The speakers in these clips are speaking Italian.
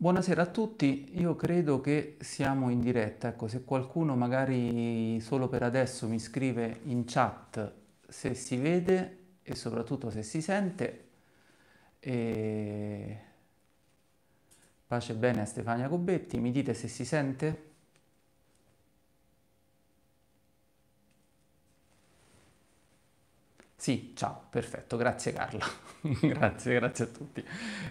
Buonasera a tutti, io credo che siamo in diretta, ecco se qualcuno magari solo per adesso mi scrive in chat se si vede e soprattutto se si sente. E... Pace bene a Stefania Gobetti, mi dite se si sente? Sì, ciao, perfetto, grazie Carla, grazie, grazie a tutti,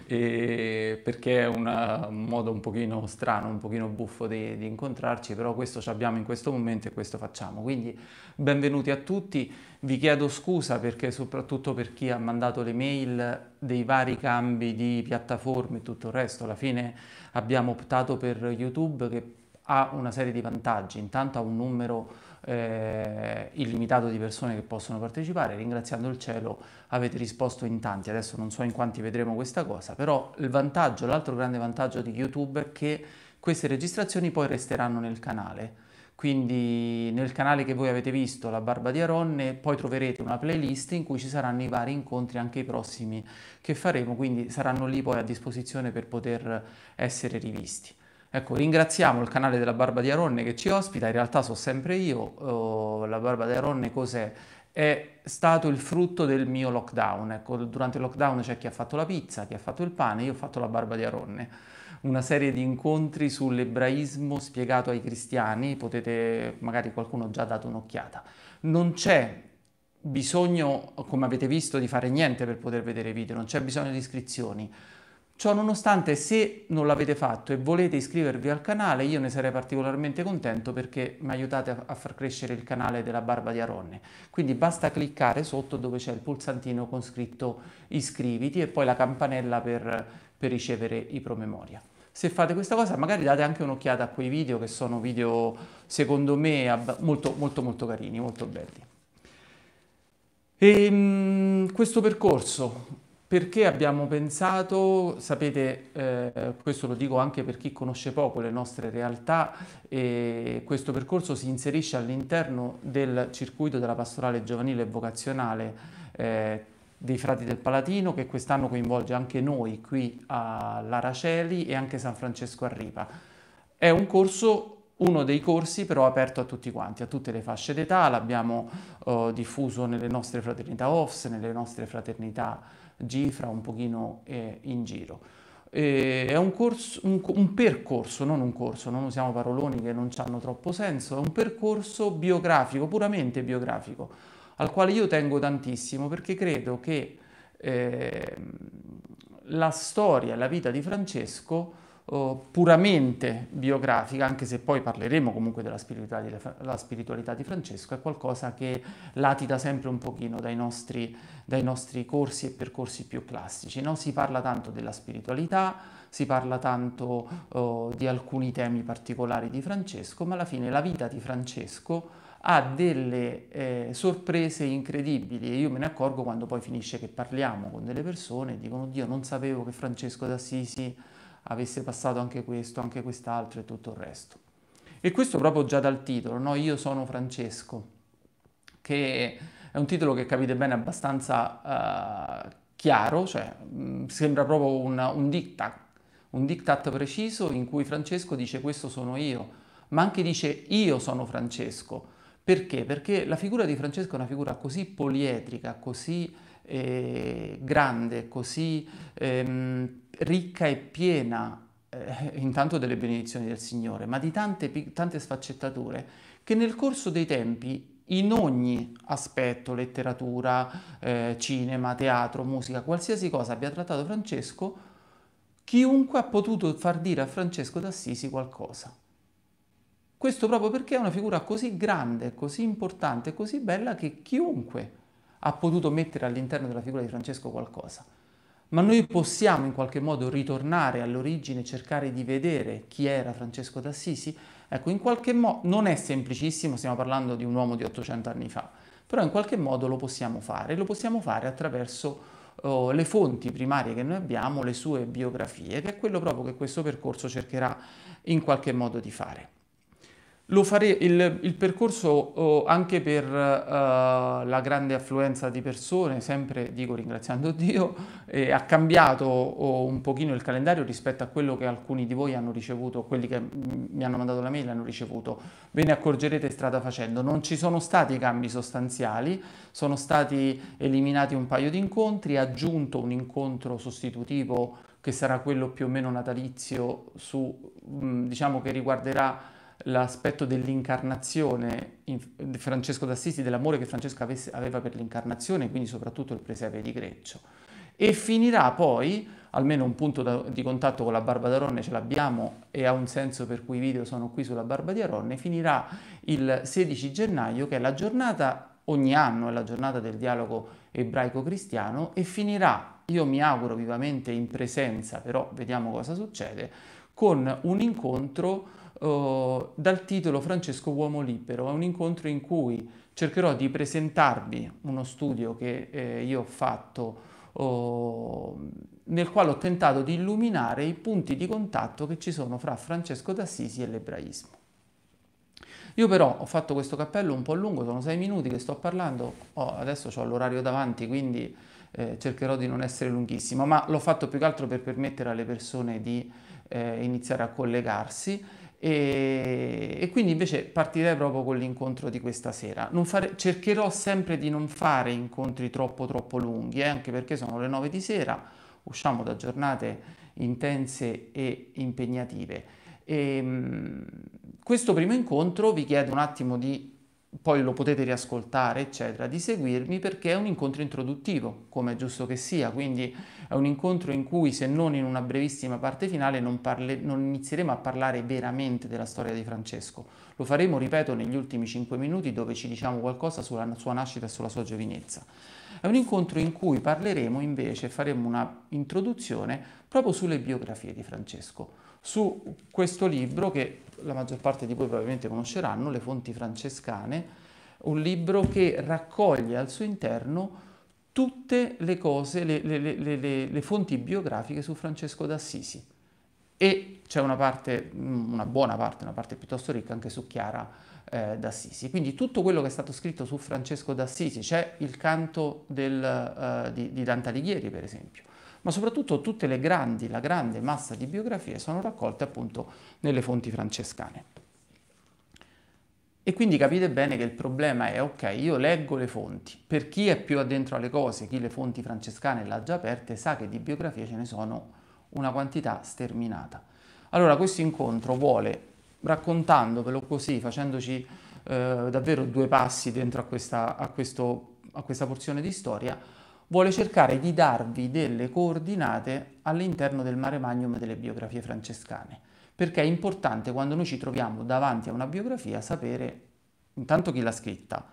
e perché è una, un modo un pochino strano, un pochino buffo di, di, incontrarci, però questo ci abbiamo in questo momento e questo facciamo. Quindi benvenuti a tutti, vi chiedo scusa perché soprattutto per chi ha mandato le mail dei vari cambi di piattaforme e tutto il resto, alla fine abbiamo optato per YouTube che ha una serie di vantaggi, intanto ha un numero eh, illimitato di persone che possono partecipare. Ringraziando il cielo avete risposto in tanti, adesso non so in quanti vedremo questa cosa, però il vantaggio, l'altro grande vantaggio di YouTube è che queste registrazioni poi resteranno nel canale. Quindi nel canale che voi avete visto, La Barba di Aronne, poi troverete una playlist in cui ci saranno i vari incontri, anche i prossimi che faremo, quindi saranno lì poi a disposizione per poter essere rivisti. Ecco, ringraziamo il canale della Barba di Aronne che ci ospita, in realtà so sempre io, oh, la Barba di Aronne cos'è? È stato il frutto del mio lockdown, ecco, durante il lockdown c'è chi ha fatto la pizza, chi ha fatto il pane, io ho fatto la Barba di Aronne, una serie di incontri sull'ebraismo spiegato ai cristiani, potete, magari qualcuno ha già dato un'occhiata. Non c'è bisogno, come avete visto, di fare niente per poter vedere i video, non c'è bisogno di iscrizioni, Ciò nonostante, se non l'avete fatto e volete iscrivervi al canale, io ne sarei particolarmente contento perché mi aiutate a far crescere il canale della Barba di Aronne. Quindi basta cliccare sotto dove c'è il pulsantino con scritto iscriviti e poi la campanella per, per ricevere i promemoria. Se fate questa cosa magari date anche un'occhiata a quei video che sono video secondo me molto molto molto carini, molto belli. E, ehm, questo percorso perché abbiamo pensato, sapete, eh, questo lo dico anche per chi conosce poco le nostre realtà, e questo percorso si inserisce all'interno del circuito della pastorale giovanile e vocazionale eh, dei Frati del Palatino che quest'anno coinvolge anche noi qui all'Araceli e anche San Francesco a Ripa. È un corso uno dei corsi però aperto a tutti quanti, a tutte le fasce d'età, l'abbiamo oh, diffuso nelle nostre fraternità OFS, nelle nostre fraternità gifra un pochino eh, in giro. E eh, è un, corso, un, un, percorso, non un corso, non usiamo paroloni che non hanno troppo senso, è un percorso biografico, puramente biografico, al quale io tengo tantissimo perché credo che eh, la storia la vita di Francesco oh, puramente biografica, anche se poi parleremo comunque della spiritualità di, spiritualità di Francesco, è qualcosa che latita sempre un pochino dai nostri, dai nostri corsi e percorsi più classici. No? Si parla tanto della spiritualità, si parla tanto oh, di alcuni temi particolari di Francesco, ma alla fine la vita di Francesco ha delle eh, sorprese incredibili e io me ne accorgo quando poi finisce che parliamo con delle persone e dicono Dio non sapevo che Francesco d'Assisi avesse passato anche questo, anche quest'altro e tutto il resto. E questo proprio già dal titolo, no? Io sono Francesco, che è un titolo che capite bene abbastanza uh, chiaro, cioè mh, mm, sembra proprio un, un diktat, un diktat preciso in cui Francesco dice questo sono io, ma anche dice io sono Francesco. Perché? Perché la figura di Francesco è una figura così polietrica, così eh, grande, così ehm, ricca e piena eh, intanto delle benedizioni del Signore, ma di tante, tante sfaccettature, che nel corso dei tempi in ogni aspetto, letteratura, eh, cinema, teatro, musica, qualsiasi cosa abbia trattato Francesco, chiunque ha potuto far dire a Francesco d'Assisi qualcosa. Questo proprio perché è una figura così grande, così importante, così bella che chiunque ha potuto mettere all'interno della figura di Francesco qualcosa. Ma noi possiamo in qualche modo ritornare all'origine, cercare di vedere chi era Francesco d'Assisi. Ecco, in qualche modo non è semplicissimo, stiamo parlando di un uomo di 800 anni fa, però in qualche modo lo possiamo fare, lo possiamo fare attraverso oh, le fonti primarie che noi abbiamo, le sue biografie, ed è quello proprio che questo percorso cercherà in qualche modo di fare. Lo farei il, il percorso oh, anche per uh, la grande affluenza di persone, sempre dico ringraziando Dio, eh, ha cambiato oh, un pochino il calendario rispetto a quello che alcuni di voi hanno ricevuto, quelli che mi hanno mandato la mail hanno ricevuto. Ve ne accorgerete strada facendo. Non ci sono stati cambi sostanziali, sono stati eliminati un paio di incontri, aggiunto un incontro sostitutivo che sarà quello più o meno natalizio su, diciamo che riguarderà l'aspetto dell'incarnazione di Francesco d'Assisi, dell'amore che Francesco avesse, aveva per l'incarnazione, quindi soprattutto il presepe di Greccio. E finirà poi, almeno un punto da, di contatto con la barba d'Aronne ce l'abbiamo e ha un senso per cui i video sono qui sulla barba di Aronne, finirà il 16 gennaio che è la giornata, ogni anno è la giornata del dialogo ebraico-cristiano e finirà, io mi auguro vivamente in presenza, però vediamo cosa succede, con un incontro Oh, dal titolo Francesco Uomo Libero. È un incontro in cui cercherò di presentarvi uno studio che eh, io ho fatto oh, nel quale ho tentato di illuminare i punti di contatto che ci sono fra Francesco d'Assisi e l'ebraismo. Io però ho fatto questo cappello un po' lungo, sono sei minuti che sto parlando, oh, adesso ho l'orario davanti, quindi eh, cercherò di non essere lunghissimo, ma l'ho fatto più che altro per permettere alle persone di eh, iniziare a collegarsi e, e, quindi invece partirei proprio con l'incontro di questa sera. Fare, cercherò sempre di non fare incontri troppo troppo lunghi, eh, anche perché sono le 9 di sera, usciamo da giornate intense e impegnative. E, ehm, questo primo incontro vi chiedo un attimo di, poi lo potete riascoltare, eccetera, di seguirmi perché è un incontro introduttivo, come è giusto che sia, quindi è un incontro in cui, se non in una brevissima parte finale, non, parle, non inizieremo a parlare veramente della storia di Francesco. Lo faremo, ripeto, negli ultimi 5 minuti dove ci diciamo qualcosa sulla sua nascita e sulla sua giovinezza. È un incontro in cui parleremo invece, faremo una introduzione proprio sulle biografie di Francesco, su questo libro che la maggior parte di voi probabilmente conosceranno, Le fonti francescane, un libro che raccoglie al suo interno tutte le cose, le, le, le, le fonti biografiche su Francesco d'Assisi e c'è una parte, mm, una buona parte, una parte piuttosto ricca anche su Chiara eh, d'Assisi. Quindi tutto quello che è stato scritto su Francesco d'Assisi, c'è il canto del, eh, di, di Dante Alighieri per esempio, ma soprattutto tutte le grandi, la grande massa di biografie sono raccolte appunto nelle fonti francescane. E quindi capite bene che il problema è, ok, io leggo le fonti, per chi è più addentro alle cose, chi le fonti francescane l'ha già aperte, sa che di biografie ce ne sono una quantità sterminata. Allora questo incontro vuole, raccontandovelo così, facendoci eh, davvero due passi dentro a questa, a, questo, a questa porzione di storia, vuole cercare di darvi delle coordinate all'interno del mare magnum delle biografie francescane perché è importante quando noi ci troviamo davanti a una biografia sapere intanto chi l'ha scritta,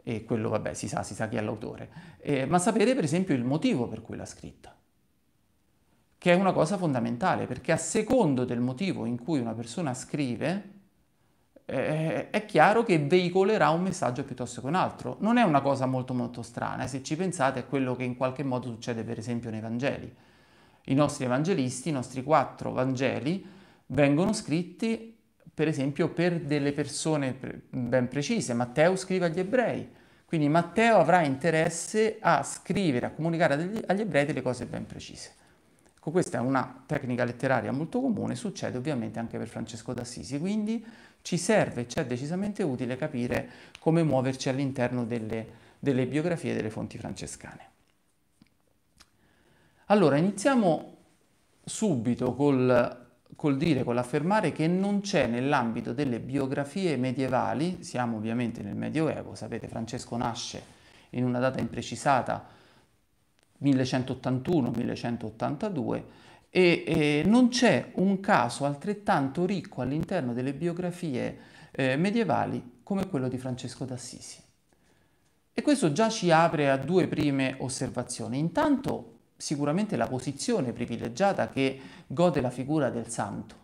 e quello vabbè si sa, si sa chi è l'autore, eh, ma sapere per esempio il motivo per cui l'ha scritta, che è una cosa fondamentale, perché a secondo del motivo in cui una persona scrive, eh, è chiaro che veicolerà un messaggio piuttosto che un altro. Non è una cosa molto molto strana, eh, se ci pensate è quello che in qualche modo succede per esempio nei Vangeli. I nostri evangelisti, i nostri quattro Vangeli, vengono scritti per esempio per delle persone ben precise. Matteo scrive agli ebrei, quindi Matteo avrà interesse a scrivere, a comunicare agli, ebrei delle cose ben precise. Ecco, questa è una tecnica letteraria molto comune, succede ovviamente anche per Francesco d'Assisi, quindi ci serve, ci è decisamente utile capire come muoverci all'interno delle, delle biografie delle fonti francescane. Allora, iniziamo subito col col dire, con l'affermare che non c'è nell'ambito delle biografie medievali, siamo ovviamente nel Medioevo, sapete Francesco nasce in una data imprecisata, 1181-1182, e, e, non c'è un caso altrettanto ricco all'interno delle biografie eh, medievali come quello di Francesco d'Assisi. E questo già ci apre a due prime osservazioni. Intanto sicuramente la posizione privilegiata che gode la figura del santo.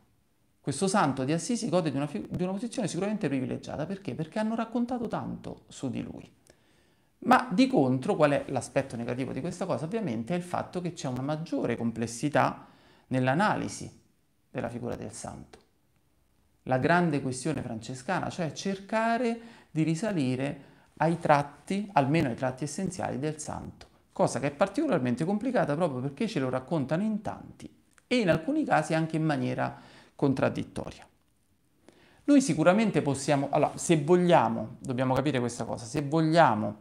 Questo santo di Assisi gode di una, di una posizione sicuramente privilegiata perché? Perché hanno raccontato tanto su di lui. Ma di contro, qual è l'aspetto negativo di questa cosa? Ovviamente è il fatto che c'è una maggiore complessità nell'analisi della figura del santo. La grande questione francescana, cioè cercare di risalire ai tratti, almeno ai tratti essenziali del santo cosa che è particolarmente complicata proprio perché ce lo raccontano in tanti e in alcuni casi anche in maniera contraddittoria. Noi sicuramente possiamo, allora se vogliamo, dobbiamo capire questa cosa, se vogliamo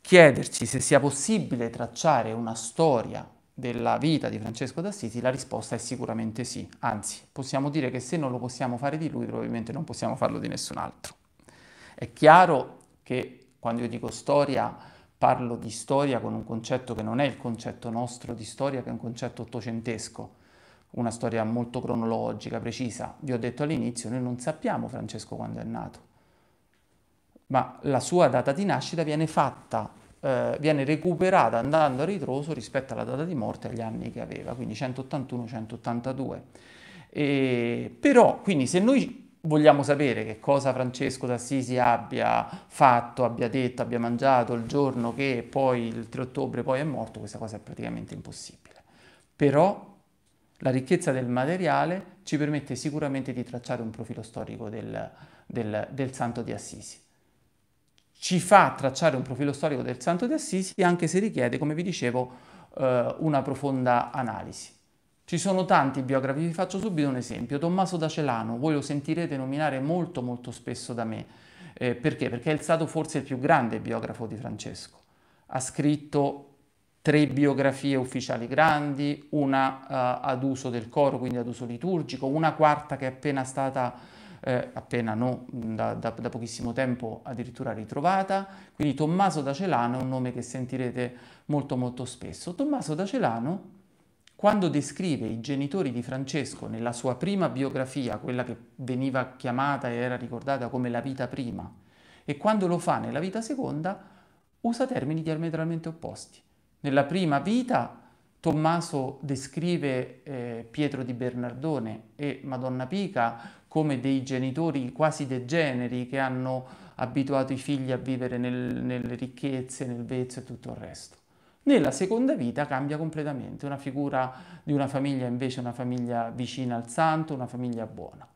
chiederci se sia possibile tracciare una storia della vita di Francesco d'Assisi, la risposta è sicuramente sì, anzi possiamo dire che se non lo possiamo fare di lui probabilmente non possiamo farlo di nessun altro. È chiaro che quando io dico storia parlo di storia con un concetto che non è il concetto nostro di storia, che è un concetto ottocentesco, una storia molto cronologica, precisa. Vi ho detto all'inizio, noi non sappiamo Francesco quando è nato, ma la sua data di nascita viene fatta, eh, viene recuperata andando a ritroso rispetto alla data di morte e agli anni che aveva, quindi 181-182. E, però, quindi se noi vogliamo sapere che cosa Francesco d'Assisi abbia fatto, abbia detto, abbia mangiato il giorno che poi il 3 ottobre poi è morto, questa cosa è praticamente impossibile. Però la ricchezza del materiale ci permette sicuramente di tracciare un profilo storico del, del, del santo di Assisi. Ci fa tracciare un profilo storico del santo di Assisi anche se richiede, come vi dicevo, eh, una profonda analisi. Ci sono tanti biografi, vi faccio subito un esempio. Tommaso da Celano, voi lo sentirete nominare molto molto spesso da me. Eh, perché? Perché è stato forse il più grande biografo di Francesco. Ha scritto tre biografie ufficiali grandi, una uh, ad uso del coro, quindi ad uso liturgico, una quarta che è appena stata, eh, appena no, da, da, da pochissimo tempo addirittura ritrovata. Quindi Tommaso da Celano è un nome che sentirete molto molto spesso. Tommaso da Celano quando descrive i genitori di Francesco nella sua prima biografia, quella che veniva chiamata e era ricordata come la vita prima, e quando lo fa nella vita seconda, usa termini diametralmente opposti. Nella prima vita Tommaso descrive eh, Pietro di Bernardone e Madonna Pica come dei genitori quasi degeneri che hanno abituato i figli a vivere nel, nelle ricchezze, nel vezzo e tutto il resto. Nella seconda vita cambia completamente, una figura di una famiglia invece una famiglia vicina al santo, una famiglia buona.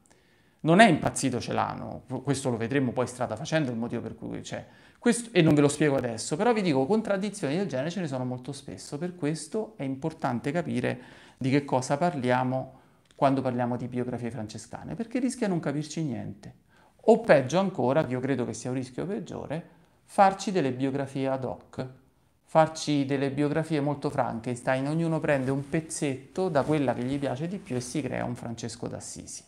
Non è impazzito Celano, questo lo vedremo poi strada facendo, il motivo per cui c'è. Cioè, questo, e non ve lo spiego adesso, però vi dico, contraddizioni del genere ce ne sono molto spesso, per questo è importante capire di che cosa parliamo quando parliamo di biografie francescane, perché rischia non capirci niente. O peggio ancora, che io credo che sia un rischio peggiore, farci delle biografie ad hoc, farci delle biografie molto Frankenstein, ognuno prende un pezzetto da quella che gli piace di più e si crea un Francesco d'Assisi.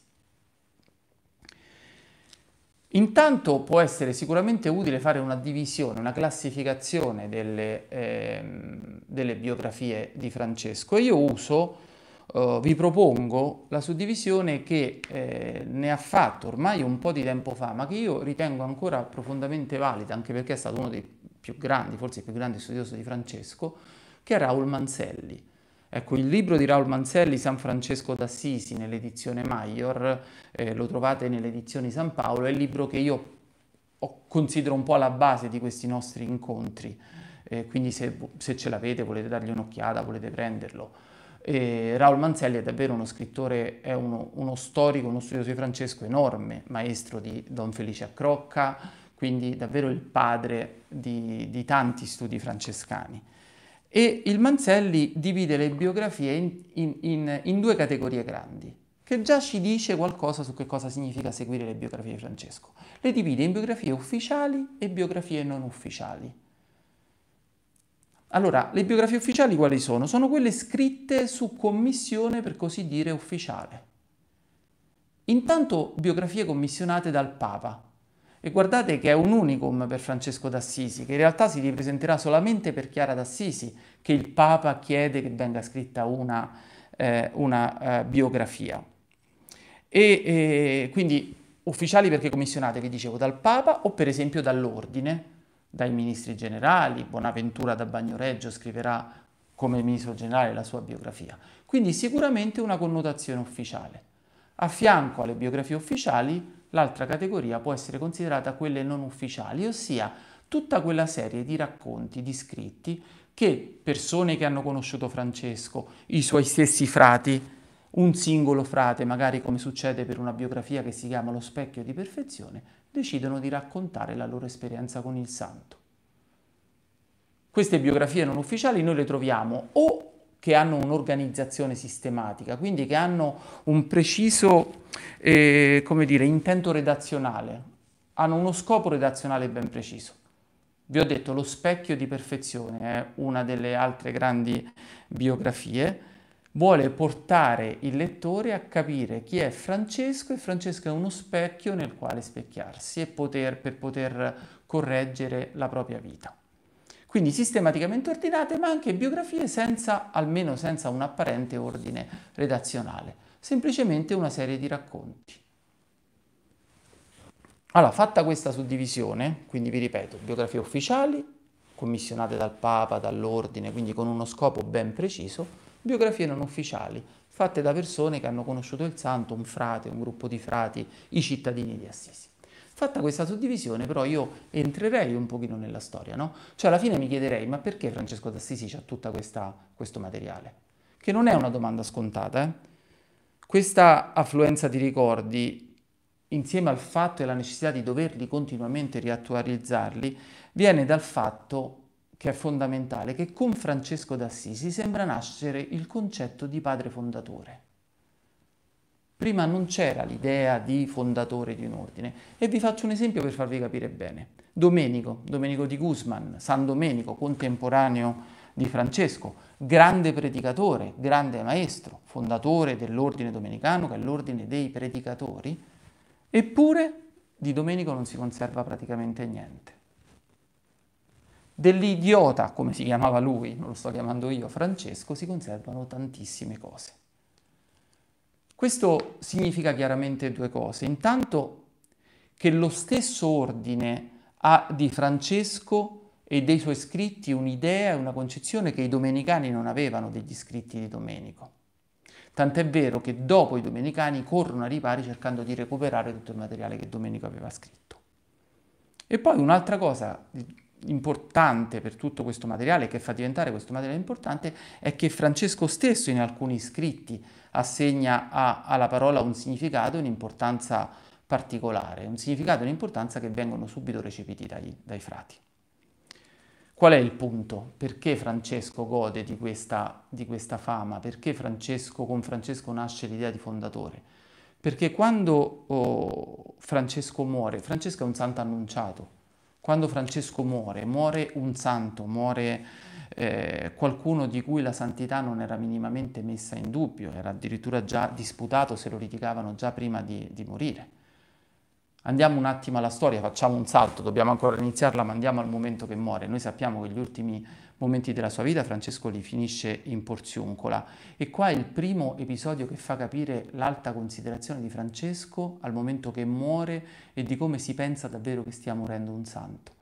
Intanto può essere sicuramente utile fare una divisione, una classificazione delle, ehm, delle biografie di Francesco. Io uso, eh, vi propongo la suddivisione che eh, ne ha fatto ormai un po' di tempo fa, ma che io ritengo ancora profondamente valida, anche perché è stato uno dei più grandi, forse il più grande studioso di Francesco, che è Raul Manselli. Ecco, il libro di Raul Manselli, San Francesco d'Assisi, nell'edizione Maior, eh, lo trovate nelle edizioni San Paolo, è il libro che io considero un po' la base di questi nostri incontri. Eh, quindi se, se, ce l'avete, volete dargli un'occhiata, volete prenderlo. Eh, Raul Manzelli è davvero uno scrittore, è uno, uno storico, uno studioso di Francesco enorme, maestro di Don Felice Accrocca, quindi davvero il padre di, di tanti studi francescani. E il Manzelli divide le biografie in, in, in, in due categorie grandi, che già ci dice qualcosa su che cosa significa seguire le biografie di Francesco. Le divide in biografie ufficiali e biografie non ufficiali. Allora, le biografie ufficiali quali sono? Sono quelle scritte su commissione, per così dire, ufficiale. Intanto biografie commissionate dal Papa. E guardate che è un unicum per Francesco d'Assisi, che in realtà si ripresenterà solamente per Chiara d'Assisi, che il Papa chiede che venga scritta una, eh, una eh, biografia. E eh, quindi ufficiali perché commissionate, vi dicevo, dal Papa o per esempio dall'Ordine, dai ministri generali, Bonaventura da Bagnoreggio scriverà come ministro generale la sua biografia. Quindi sicuramente una connotazione ufficiale. A fianco alle biografie ufficiali L'altra categoria può essere considerata quelle non ufficiali, ossia tutta quella serie di racconti, di scritti che persone che hanno conosciuto Francesco, i suoi stessi frati, un singolo frate, magari come succede per una biografia che si chiama Lo specchio di perfezione, decidono di raccontare la loro esperienza con il santo. Queste biografie non ufficiali noi le troviamo o che hanno un'organizzazione sistematica, quindi che hanno un preciso eh, come dire, intento redazionale, hanno uno scopo redazionale ben preciso. Vi ho detto, lo specchio di perfezione è una delle altre grandi biografie, vuole portare il lettore a capire chi è Francesco e Francesco è uno specchio nel quale specchiarsi e poter, per poter correggere la propria vita. Quindi sistematicamente ordinate, ma anche biografie senza, almeno senza un apparente ordine redazionale, semplicemente una serie di racconti. Allora, fatta questa suddivisione, quindi vi ripeto, biografie ufficiali, commissionate dal Papa, dall'Ordine, quindi con uno scopo ben preciso, biografie non ufficiali, fatte da persone che hanno conosciuto il santo, un frate, un gruppo di frati, i cittadini di Assisi fatta questa suddivisione però io entrerei un pochino nella storia, no? Cioè alla fine mi chiederei ma perché Francesco d'Assisi ha tutto questo materiale? Che non è una domanda scontata, eh? Questa affluenza di ricordi, insieme al fatto e alla necessità di doverli continuamente riattualizzarli, viene dal fatto che è fondamentale che con Francesco d'Assisi sembra nascere il concetto di padre fondatore. Prima non c'era l'idea di fondatore di un ordine e vi faccio un esempio per farvi capire bene. Domenico, Domenico di Guzman, San Domenico, contemporaneo di Francesco, grande predicatore, grande maestro, fondatore dell'ordine domenicano che è l'ordine dei predicatori, eppure di Domenico non si conserva praticamente niente. Dell'idiota, come si chiamava lui, non lo sto chiamando io, Francesco, si conservano tantissime cose. Questo significa chiaramente due cose. Intanto che lo stesso ordine ha di Francesco e dei suoi scritti un'idea e una concezione che i domenicani non avevano degli scritti di Domenico. Tant'è vero che dopo i domenicani corrono a ripari cercando di recuperare tutto il materiale che Domenico aveva scritto. E poi un'altra cosa importante per tutto questo materiale, che fa diventare questo materiale importante, è che Francesco stesso in alcuni scritti assegna a, alla parola un significato e un'importanza particolare, un significato e un'importanza che vengono subito recepiti dai, dai frati. Qual è il punto? Perché Francesco gode di questa, di questa fama? Perché Francesco, con Francesco nasce l'idea di fondatore? Perché quando oh, Francesco muore, Francesco è un santo annunciato, quando Francesco muore, muore un santo, muore eh, qualcuno di cui la santità non era minimamente messa in dubbio, era addirittura già disputato se lo litigavano già prima di, di morire. Andiamo un attimo alla storia, facciamo un salto, dobbiamo ancora iniziarla, ma andiamo al momento che muore. Noi sappiamo che gli ultimi momenti della sua vita Francesco li finisce in Porziuncola e qua è il primo episodio che fa capire l'alta considerazione di Francesco al momento che muore e di come si pensa davvero che stia morendo un santo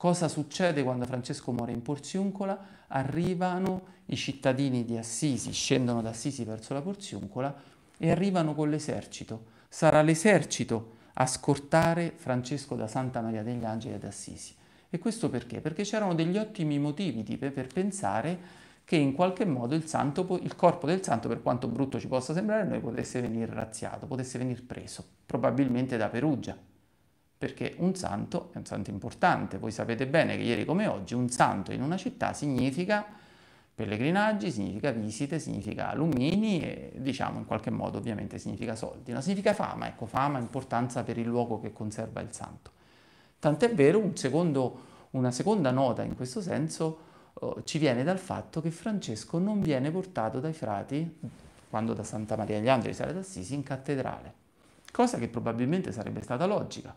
cosa succede quando Francesco muore in Porziuncola? Arrivano i cittadini di Assisi, scendono da Assisi verso la Porziuncola e arrivano con l'esercito. Sarà l'esercito a scortare Francesco da Santa Maria degli Angeli ad Assisi. E questo perché? Perché c'erano degli ottimi motivi di, per pensare che in qualche modo il, santo, il, corpo del santo, per quanto brutto ci possa sembrare, noi potesse venire razziato, potesse venire preso, probabilmente da Perugia, perché un santo è un santo importante. Voi sapete bene che ieri come oggi un santo in una città significa pellegrinaggi, significa visite, significa alumini e diciamo in qualche modo ovviamente significa soldi, no? significa fama, ecco fama, importanza per il luogo che conserva il santo. Tant'è vero, un secondo, una seconda nota in questo senso eh, ci viene dal fatto che Francesco non viene portato dai frati, quando da Santa Maria degli Angeli sale d'Assisi, in cattedrale, cosa che probabilmente sarebbe stata logica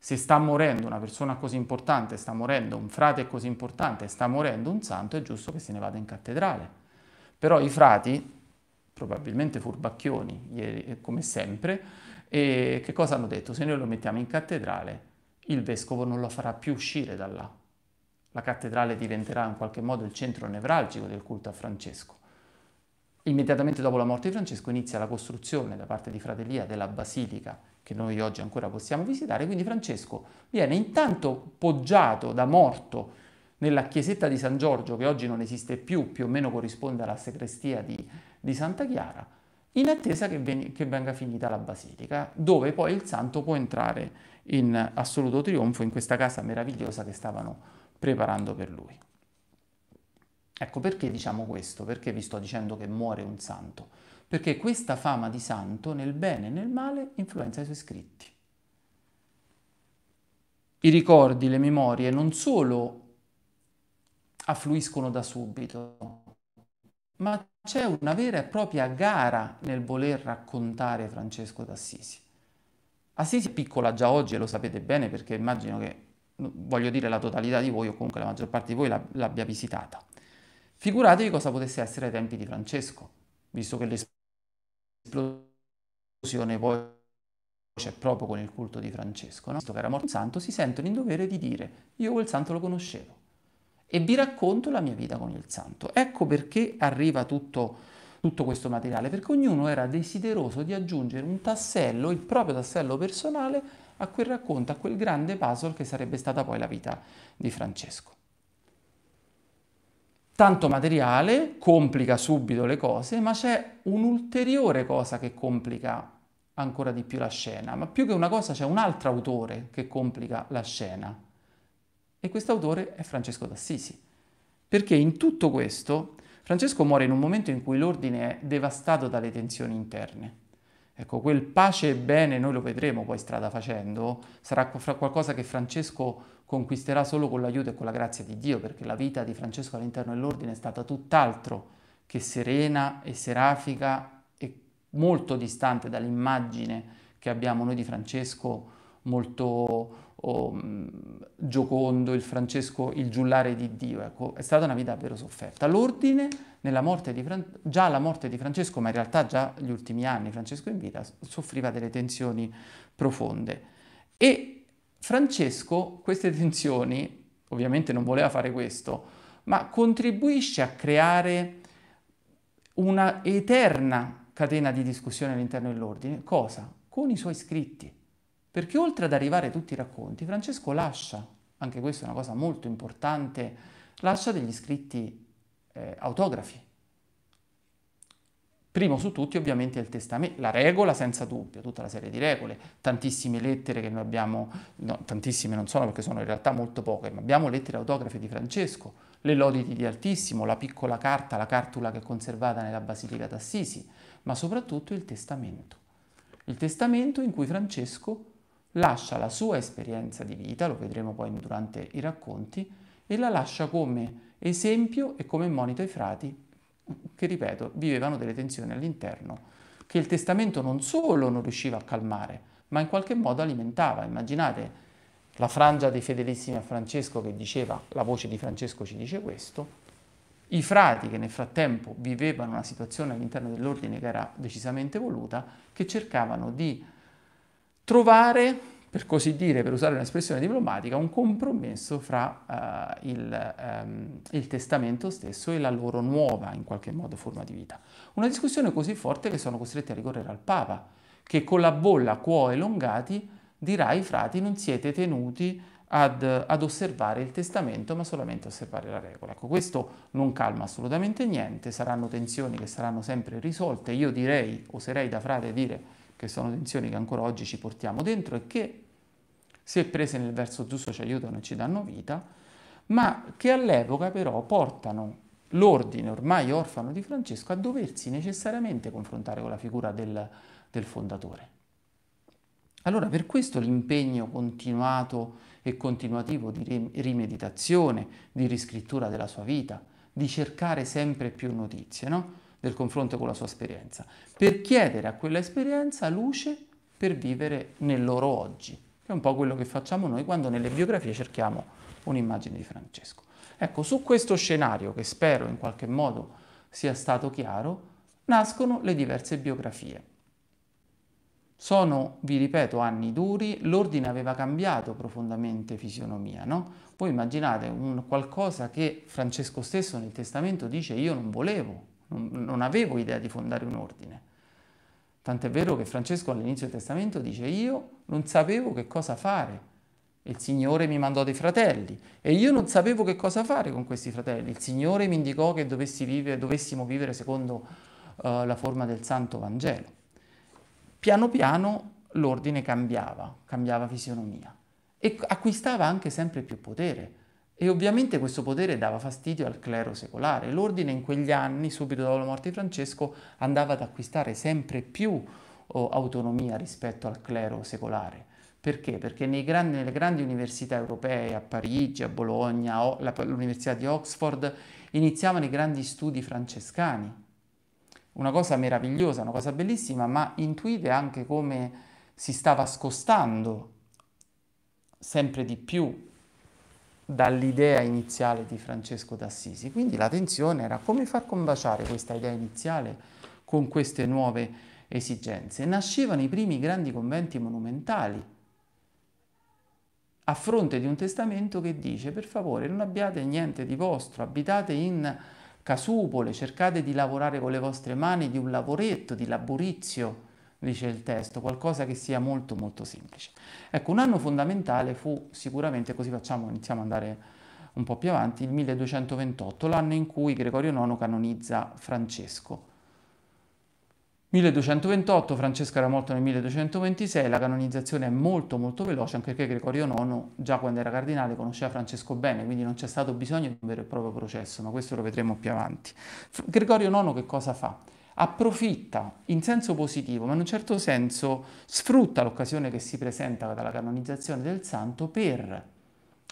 se sta morendo una persona così importante, sta morendo un frate così importante, sta morendo un santo, è giusto che se ne vada in cattedrale. Però i frati, probabilmente furbacchioni, eh, come sempre, che cosa hanno detto? Se noi lo mettiamo in cattedrale, il vescovo non lo farà più uscire da là. La cattedrale diventerà in qualche modo il centro nevralgico del culto a Francesco. Immediatamente dopo la morte di Francesco inizia la costruzione da parte di Fratellia della basilica che noi oggi ancora possiamo visitare. Quindi Francesco viene intanto poggiato da morto nella chiesetta di San Giorgio, che oggi non esiste più, più o meno corrisponde alla sacrestia di, di Santa Chiara, in attesa che, ven- che, venga finita la basilica, dove poi il santo può entrare in assoluto trionfo in questa casa meravigliosa che stavano preparando per lui. Ecco perché diciamo questo, perché vi sto dicendo che muore un santo perché questa fama di santo nel bene e nel male influenza i suoi scritti. I ricordi, le memorie non solo affluiscono da subito, ma c'è una vera e propria gara nel voler raccontare Francesco d'Assisi. Assisi è piccola già oggi e lo sapete bene perché immagino che, voglio dire, la totalità di voi o comunque la maggior parte di voi l'abbia visitata. Figuratevi cosa potesse essere ai tempi di Francesco, visto che le esplosione poi c'è proprio con il culto di Francesco, no? che era morto un santo, si sentono in dovere di dire io quel santo lo conoscevo e vi racconto la mia vita con il santo. Ecco perché arriva tutto, tutto questo materiale, perché ognuno era desideroso di aggiungere un tassello, il proprio tassello personale, a quel racconto, a quel grande puzzle che sarebbe stata poi la vita di Francesco tanto materiale complica subito le cose, ma c'è un'ulteriore cosa che complica ancora di più la scena, ma più che una cosa c'è un altro autore che complica la scena. E questo autore è Francesco d'Assisi. Perché in tutto questo Francesco muore in un momento in cui l'ordine è devastato dalle tensioni interne. Ecco, quel pace e bene, noi lo vedremo poi strada facendo, sarà qualcosa che Francesco conquisterà solo con l'aiuto e con la grazia di Dio, perché la vita di Francesco all'interno dell'ordine è stata tutt'altro che serena e serafica e molto distante dall'immagine che abbiamo noi di Francesco, molto oh, mm, giocondo, il Francesco, il giullare di Dio. Ecco, è stata una vita davvero sofferta. L'ordine, Fran- già alla morte di Francesco, ma in realtà già gli ultimi anni Francesco in vita, soffriva delle tensioni profonde. E Francesco queste tensioni, ovviamente non voleva fare questo, ma contribuisce a creare una eterna catena di discussione all'interno dell'ordine. Cosa? Con i suoi scritti. Perché oltre ad arrivare tutti i racconti, Francesco lascia, anche questa è una cosa molto importante, lascia degli scritti eh, autografi Primo su tutti ovviamente è il testamento, la regola senza dubbio, tutta la serie di regole, tantissime lettere che noi abbiamo, no, tantissime non sono perché sono in realtà molto poche, ma abbiamo lettere autografe di Francesco, le loditi di Altissimo, la piccola carta, la cartula che è conservata nella Basilica d'Assisi, ma soprattutto il testamento. Il testamento in cui Francesco lascia la sua esperienza di vita, lo vedremo poi durante i racconti, e la lascia come esempio e come monito ai frati che, ripeto, vivevano delle tensioni all'interno, che il testamento non solo non riusciva a calmare, ma in qualche modo alimentava. Immaginate la frangia dei fedelissimi a Francesco che diceva, la voce di Francesco ci dice questo, i frati che nel frattempo vivevano una situazione all'interno dell'ordine che era decisamente voluta, che cercavano di trovare per così dire, per usare un'espressione diplomatica, un compromesso fra uh, il, um, il, testamento stesso e la loro nuova, in qualche modo, forma di vita. Una discussione così forte che sono costretti a ricorrere al Papa, che con la bolla cuo elongati dirà ai frati non siete tenuti ad, ad, osservare il testamento, ma solamente osservare la regola. Ecco, questo non calma assolutamente niente, saranno tensioni che saranno sempre risolte. Io direi, oserei da frate dire, che sono tensioni che ancora oggi ci portiamo dentro e che, se prese nel verso giusto, ci aiutano e ci danno vita, ma che all'epoca però portano l'ordine ormai orfano di Francesco a doversi necessariamente confrontare con la figura del, del fondatore. Allora per questo l'impegno continuato e continuativo di rimeditazione, di riscrittura della sua vita, di cercare sempre più notizie, no? del confronto con la sua esperienza, per chiedere a quella esperienza luce per vivere nel loro oggi, che è un po' quello che facciamo noi quando nelle biografie cerchiamo un'immagine di Francesco. Ecco, su questo scenario, che spero in qualche modo sia stato chiaro, nascono le diverse biografie. Sono, vi ripeto, anni duri, l'ordine aveva cambiato profondamente fisionomia, no? Voi immaginate un qualcosa che Francesco stesso nel testamento dice io non volevo non, non avevo idea di fondare un ordine. Tant'è vero che Francesco all'inizio del testamento dice io non sapevo che cosa fare. Il Signore mi mandò dei fratelli e io non sapevo che cosa fare con questi fratelli. Il Signore mi indicò che vivere, dovessimo vivere secondo uh, la forma del Santo Vangelo. Piano piano l'ordine cambiava, cambiava fisionomia e acquistava anche sempre più potere. E ovviamente questo potere dava fastidio al clero secolare. L'ordine in quegli anni, subito dopo la morte di Francesco, andava ad acquistare sempre più oh, autonomia rispetto al clero secolare. Perché? Perché grandi, nelle grandi università europee, a Parigi, a Bologna, o, l'Università di Oxford, iniziavano i grandi studi francescani. Una cosa meravigliosa, una cosa bellissima, ma intuite anche come si stava scostando sempre di più dall'idea iniziale di Francesco d'Assisi. Quindi la tensione era come far combaciare questa idea iniziale con queste nuove esigenze. Nascevano i primi grandi conventi monumentali a fronte di un testamento che dice per favore non abbiate niente di vostro, abitate in casupole, cercate di lavorare con le vostre mani di un lavoretto, di laborizio, dice il testo, qualcosa che sia molto molto semplice. Ecco, un anno fondamentale fu sicuramente, così facciamo, iniziamo ad andare un po' più avanti, il 1228, l'anno in cui Gregorio IX canonizza Francesco. 1228, Francesco era morto nel 1226, la canonizzazione è molto molto veloce anche perché Gregorio IX già quando era cardinale conosceva Francesco bene, quindi non c'è stato bisogno di un vero e proprio processo, ma questo lo vedremo più avanti. Gregorio IX che cosa fa? approfitta in senso positivo, ma in un certo senso sfrutta l'occasione che si presenta dalla canonizzazione del santo per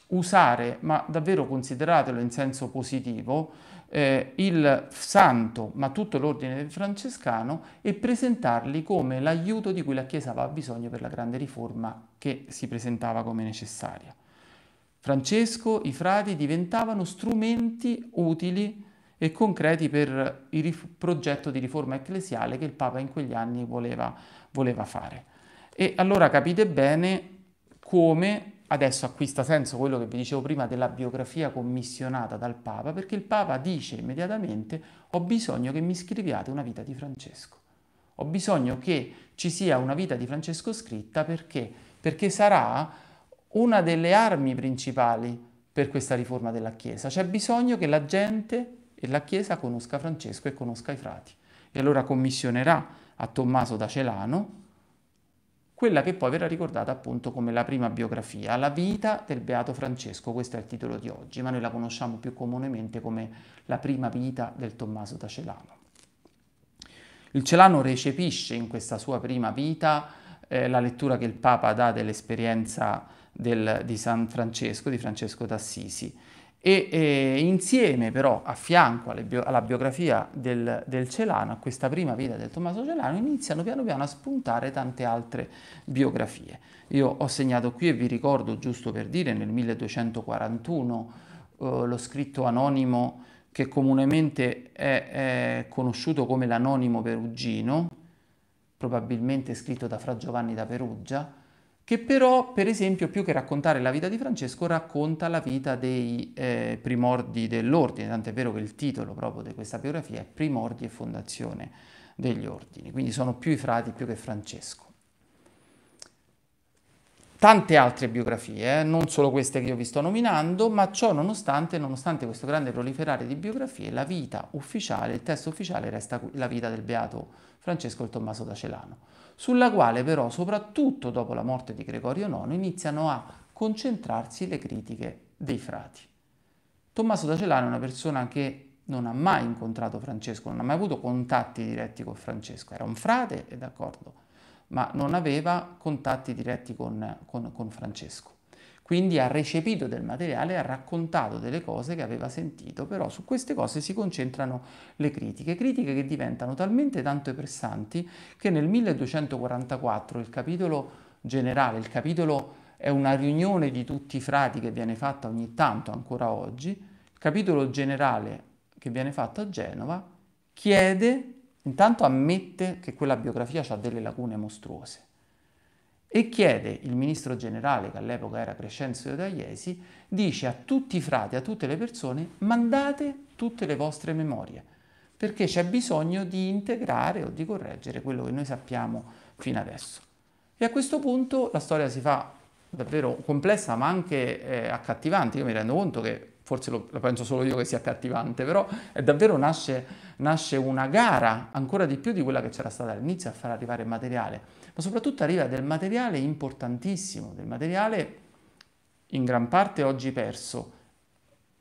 usare, ma davvero consideratelo in senso positivo, eh, il santo, ma tutto l'ordine del francescano, e presentarli come l'aiuto di cui la Chiesa aveva bisogno per la grande riforma che si presentava come necessaria. Francesco, i frati diventavano strumenti utili e concreti per il rif- progetto di riforma ecclesiale che il Papa in quegli anni voleva, voleva fare. E allora capite bene come adesso acquista senso quello che vi dicevo prima della biografia commissionata dal Papa, perché il Papa dice immediatamente ho bisogno che mi scriviate una vita di Francesco, ho bisogno che ci sia una vita di Francesco scritta perché, perché sarà una delle armi principali per questa riforma della Chiesa, c'è bisogno che la gente e la Chiesa conosca Francesco e conosca i frati. E allora commissionerà a Tommaso da Celano quella che poi verrà ricordata appunto come la prima biografia, la vita del Beato Francesco, questo è il titolo di oggi, ma noi la conosciamo più comunemente come la prima vita del Tommaso da Celano. Il Celano recepisce in questa sua prima vita eh, la lettura che il Papa dà dell'esperienza del, di San Francesco, di Francesco d'Assisi, e eh, insieme però a fianco bio, alla biografia del, del, Celano, a questa prima vita del Tommaso Celano, iniziano piano piano a spuntare tante altre biografie. Io ho segnato qui e vi ricordo, giusto per dire, nel 1241 eh, lo scritto anonimo che comunemente è, è conosciuto come l'anonimo perugino, probabilmente scritto da Fra Giovanni da Perugia, che però, per esempio, più che raccontare la vita di Francesco, racconta la vita dei eh, primordi dell'ordine, tant'è vero che il titolo proprio di questa biografia è Primordi e fondazione degli ordini, quindi sono più i frati più che Francesco. Tante altre biografie, eh, non solo queste che io vi sto nominando, ma ciò nonostante, nonostante questo grande proliferare di biografie, la vita ufficiale, il testo ufficiale resta la vita del beato Francesco il Tommaso da Celano sulla quale però soprattutto dopo la morte di Gregorio IX iniziano a concentrarsi le critiche dei frati. Tommaso da Celano è una persona che non ha mai incontrato Francesco, non ha mai avuto contatti diretti con Francesco, era un frate, è d'accordo, ma non aveva contatti diretti con, con, con Francesco. Quindi ha recepito del materiale, ha raccontato delle cose che aveva sentito, però su queste cose si concentrano le critiche, critiche che diventano talmente tanto pressanti che nel 1244 il capitolo generale, il capitolo è una riunione di tutti i frati che viene fatta ogni tanto ancora oggi, il capitolo generale che viene fatto a Genova chiede, intanto ammette che quella biografia ha delle lacune mostruose e chiede il ministro generale, che all'epoca era Crescenzo Daiesi, dice a tutti i frati, a tutte le persone, mandate tutte le vostre memorie, perché c'è bisogno di integrare o di correggere quello che noi sappiamo fino adesso. E a questo punto la storia si fa davvero complessa ma anche eh, accattivante. Io mi rendo conto che forse lo, lo, penso solo io che sia accattivante, però è davvero nasce, nasce una gara ancora di più di quella che c'era stata all'inizio a far arrivare il materiale ma soprattutto arriva del materiale importantissimo, del materiale in gran parte oggi perso,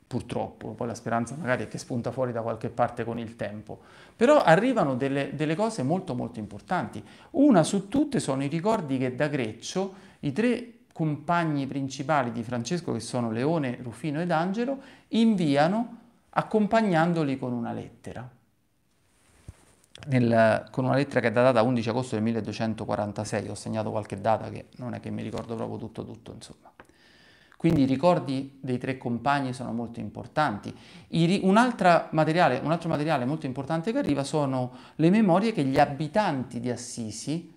purtroppo, poi la speranza magari è che spunta fuori da qualche parte con il tempo, però arrivano delle, delle cose molto molto importanti. Una su tutte sono i ricordi che da Greccio i tre compagni principali di Francesco, che sono Leone, Rufino ed Angelo, inviano accompagnandoli con una lettera nel, con una lettera che è datata 11 agosto del 1246, ho segnato qualche data che non è che mi ricordo proprio tutto, tutto insomma. Quindi i ricordi dei tre compagni sono molto importanti. I, un, materiale, un altro materiale molto importante che arriva sono le memorie che gli abitanti di Assisi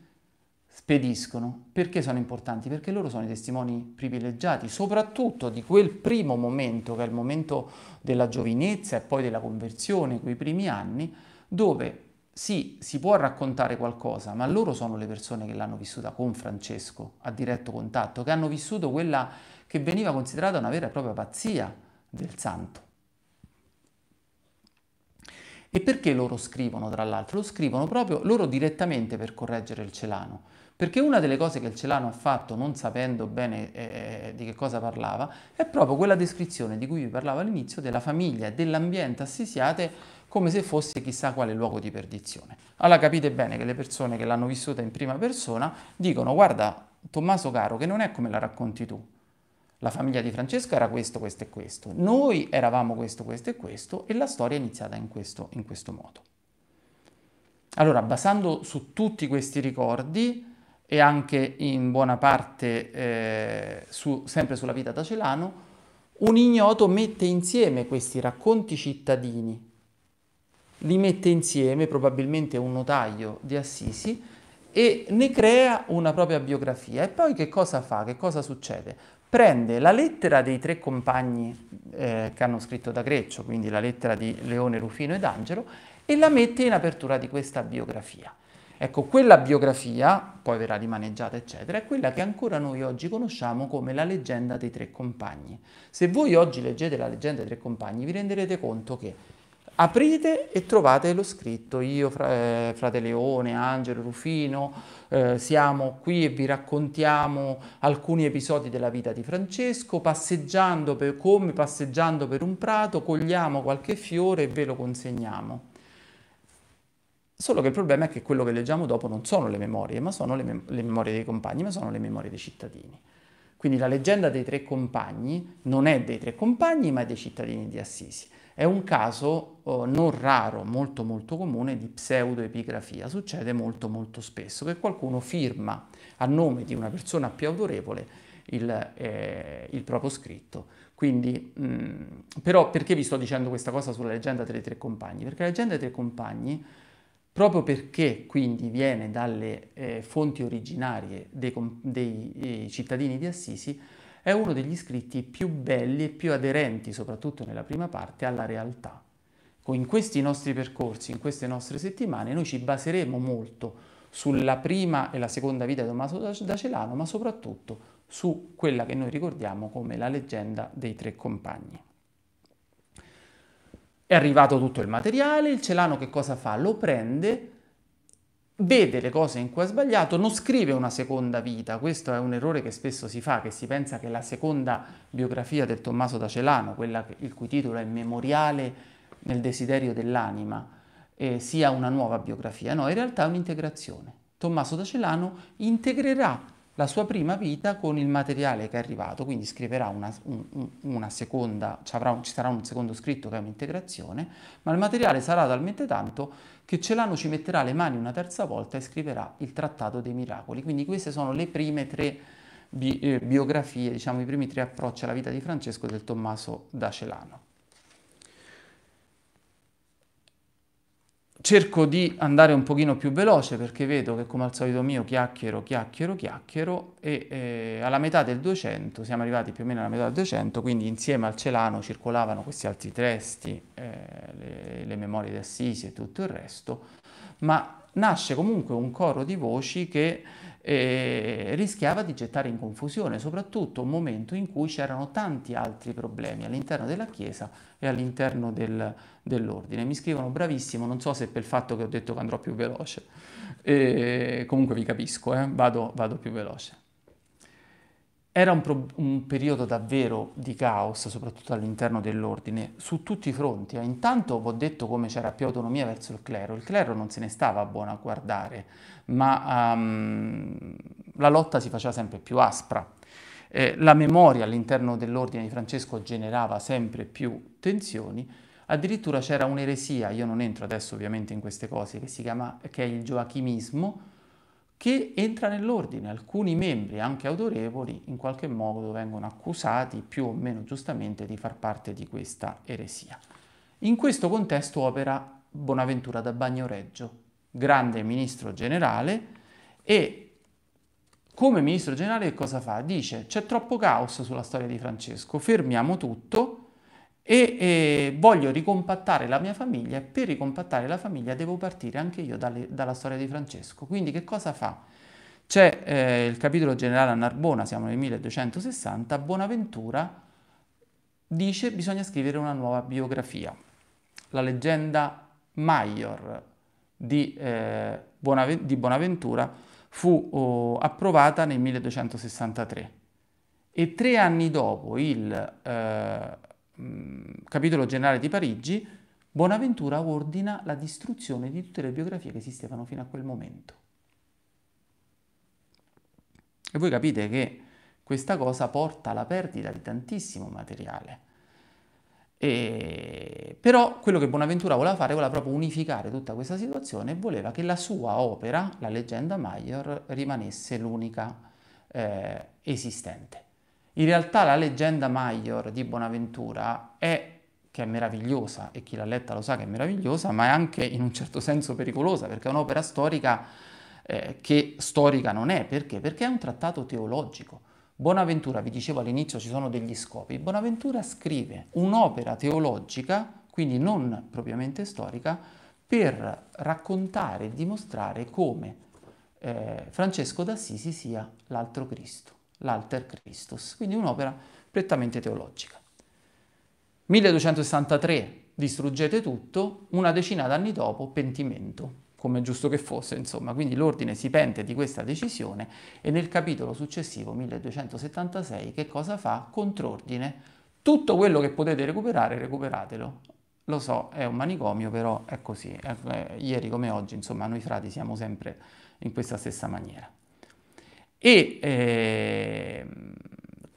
spediscono. Perché sono importanti? Perché loro sono i testimoni privilegiati, soprattutto di quel primo momento, che è il momento della giovinezza e poi della conversione, quei primi anni, dove sì, si può raccontare qualcosa, ma loro sono le persone che l'hanno vissuta con Francesco, a diretto contatto, che hanno vissuto quella che veniva considerata una vera e propria pazzia del santo. E perché loro scrivono, tra l'altro? Lo scrivono proprio loro direttamente per correggere il Celano, perché una delle cose che il Celano ha fatto, non sapendo bene eh, eh di che cosa parlava, è proprio quella descrizione di cui vi parlavo all'inizio della famiglia e dell'ambiente assisiate come se fosse chissà quale luogo di perdizione. Allora capite bene che le persone che l'hanno vissuta in prima persona dicono guarda Tommaso Caro che non è come la racconti tu. La famiglia di Francesco era questo, questo e questo. Noi eravamo questo, questo e questo e la storia è iniziata in questo, in questo modo. Allora, basando su tutti questi ricordi e anche in buona parte eh, su, sempre sulla vita da Celano, un ignoto mette insieme questi racconti cittadini li mette insieme, probabilmente un notaio di Assisi, e ne crea una propria biografia. E poi che cosa fa? Che cosa succede? Prende la lettera dei tre compagni eh, che hanno scritto da Greccio, quindi la lettera di Leone, Rufino ed Angelo, e la mette in apertura di questa biografia. Ecco, quella biografia, poi verrà rimaneggiata, eccetera, è quella che ancora noi oggi conosciamo come la leggenda dei tre compagni. Se voi oggi leggete la leggenda dei tre compagni, vi renderete conto che aprite e trovate lo scritto. Io, fra, eh, Frate Leone, Angelo, Rufino, eh, siamo qui e vi raccontiamo alcuni episodi della vita di Francesco, passeggiando per, come passeggiando per un prato, cogliamo qualche fiore e ve lo consegniamo. Solo che il problema è che quello che leggiamo dopo non sono le memorie, ma sono le, mem- le memorie dei compagni, ma sono le memorie dei cittadini. Quindi la leggenda dei tre compagni non è dei tre compagni, ma è dei cittadini di Assisi. È un caso eh, non raro, molto molto comune di pseudoepigrafia, succede molto molto spesso che qualcuno firma a nome di una persona più autorevole il, eh, il proprio scritto. Quindi, mh, mm, però perché vi sto dicendo questa cosa sulla leggenda dei tre compagni? Perché la leggenda dei tre compagni proprio perché quindi viene dalle eh, fonti originarie dei, dei, dei, eh, cittadini di Assisi, è uno degli scritti più belli e più aderenti, soprattutto nella prima parte, alla realtà. In questi nostri percorsi, in queste nostre settimane, noi ci baseremo molto sulla prima e la seconda vita di Tommaso da Celano, ma soprattutto su quella che noi ricordiamo come la leggenda dei tre compagni. È arrivato tutto il materiale, il Celano che cosa fa? Lo prende, vede le cose in cui ha sbagliato, non scrive una seconda vita. Questo è un errore che spesso si fa, che si pensa che la seconda biografia del Tommaso da Celano, quella il cui titolo è Memoriale nel desiderio dell'anima, eh, sia una nuova biografia. No, in realtà è un'integrazione. Tommaso da Celano integrerà la sua prima vita con il materiale che è arrivato, quindi scriverà una, un, una seconda, ci, un, ci sarà un secondo scritto che è un'integrazione, ma il materiale sarà talmente tanto che Celano ci metterà le mani una terza volta e scriverà il Trattato dei Miracoli. Quindi queste sono le prime tre bi, eh, biografie, diciamo i primi tre approcci alla vita di Francesco e del Tommaso da Celano. cerco di andare un pochino più veloce perché vedo che come al solito mio chiacchiero, chiacchiero, chiacchiero e eh, alla metà del 200, siamo arrivati più o meno alla metà del 200, quindi insieme al Celano circolavano questi altri testi, eh, le, le, memorie di Assisi e tutto il resto, ma nasce comunque un coro di voci che eh, rischiava di gettare in confusione, soprattutto un momento in cui c'erano tanti altri problemi all'interno della Chiesa e all'interno del, dell'ordine. Mi scrivono bravissimo, non so se per il fatto che ho detto che andrò più veloce, e, comunque vi capisco, eh, vado, vado più veloce. Era un, pro- un, periodo davvero di caos, soprattutto all'interno dell'ordine, su tutti i fronti. Eh. Intanto vi ho detto come c'era più autonomia verso il clero. Il clero non se ne stava buono a guardare ma um, la lotta si faceva sempre più aspra. Eh, la memoria all'interno dell'ordine di Francesco generava sempre più tensioni, addirittura c'era un'eresia, io non entro adesso ovviamente in queste cose, che si chiama, che è il gioachimismo, che entra nell'ordine. Alcuni membri, anche autorevoli, in qualche modo vengono accusati più o meno giustamente di far parte di questa eresia. In questo contesto opera Bonaventura da Bagnoreggio, grande ministro generale e come ministro generale cosa fa? Dice c'è troppo caos sulla storia di Francesco, fermiamo tutto e, e voglio ricompattare la mia famiglia e per ricompattare la famiglia devo partire anche io dalle, dalla storia di Francesco. Quindi che cosa fa? C'è eh, il capitolo generale a Narbona, siamo nel 1260, Bonaventura dice bisogna scrivere una nuova biografia. La leggenda Maior di, eh, Bonaventura, di Bonaventura fu oh, approvata nel 1263 e tre anni dopo il eh, capitolo generale di Parigi, Bonaventura ordina la distruzione di tutte le biografie che esistevano fino a quel momento. E voi capite che questa cosa porta alla perdita di tantissimo materiale. E... Però quello che Bonaventura voleva fare, era proprio unificare tutta questa situazione e voleva che la sua opera, la leggenda Maior, rimanesse l'unica eh, esistente. In realtà la leggenda Maior di Bonaventura è che è meravigliosa e chi l'ha letta lo sa che è meravigliosa, ma è anche in un certo senso pericolosa perché è un'opera storica eh, che storica non è, perché? Perché è un trattato teologico Bonaventura, vi dicevo all'inizio, ci sono degli scopi. Bonaventura scrive un'opera teologica, quindi non propriamente storica, per raccontare e dimostrare come eh, Francesco d'Assisi sia l'altro Cristo, l'alter Christus, quindi un'opera prettamente teologica. 1263 distruggete tutto, una decina d'anni dopo pentimento, come giusto che fosse, insomma. Quindi l'ordine si pente di questa decisione e nel capitolo successivo 1276 che cosa fa? Contrordine. Tutto quello che potete recuperare, recuperatelo. Lo so, è un manicomio, però è così. ieri come oggi, insomma, noi frati siamo sempre in questa stessa maniera. E... Eh,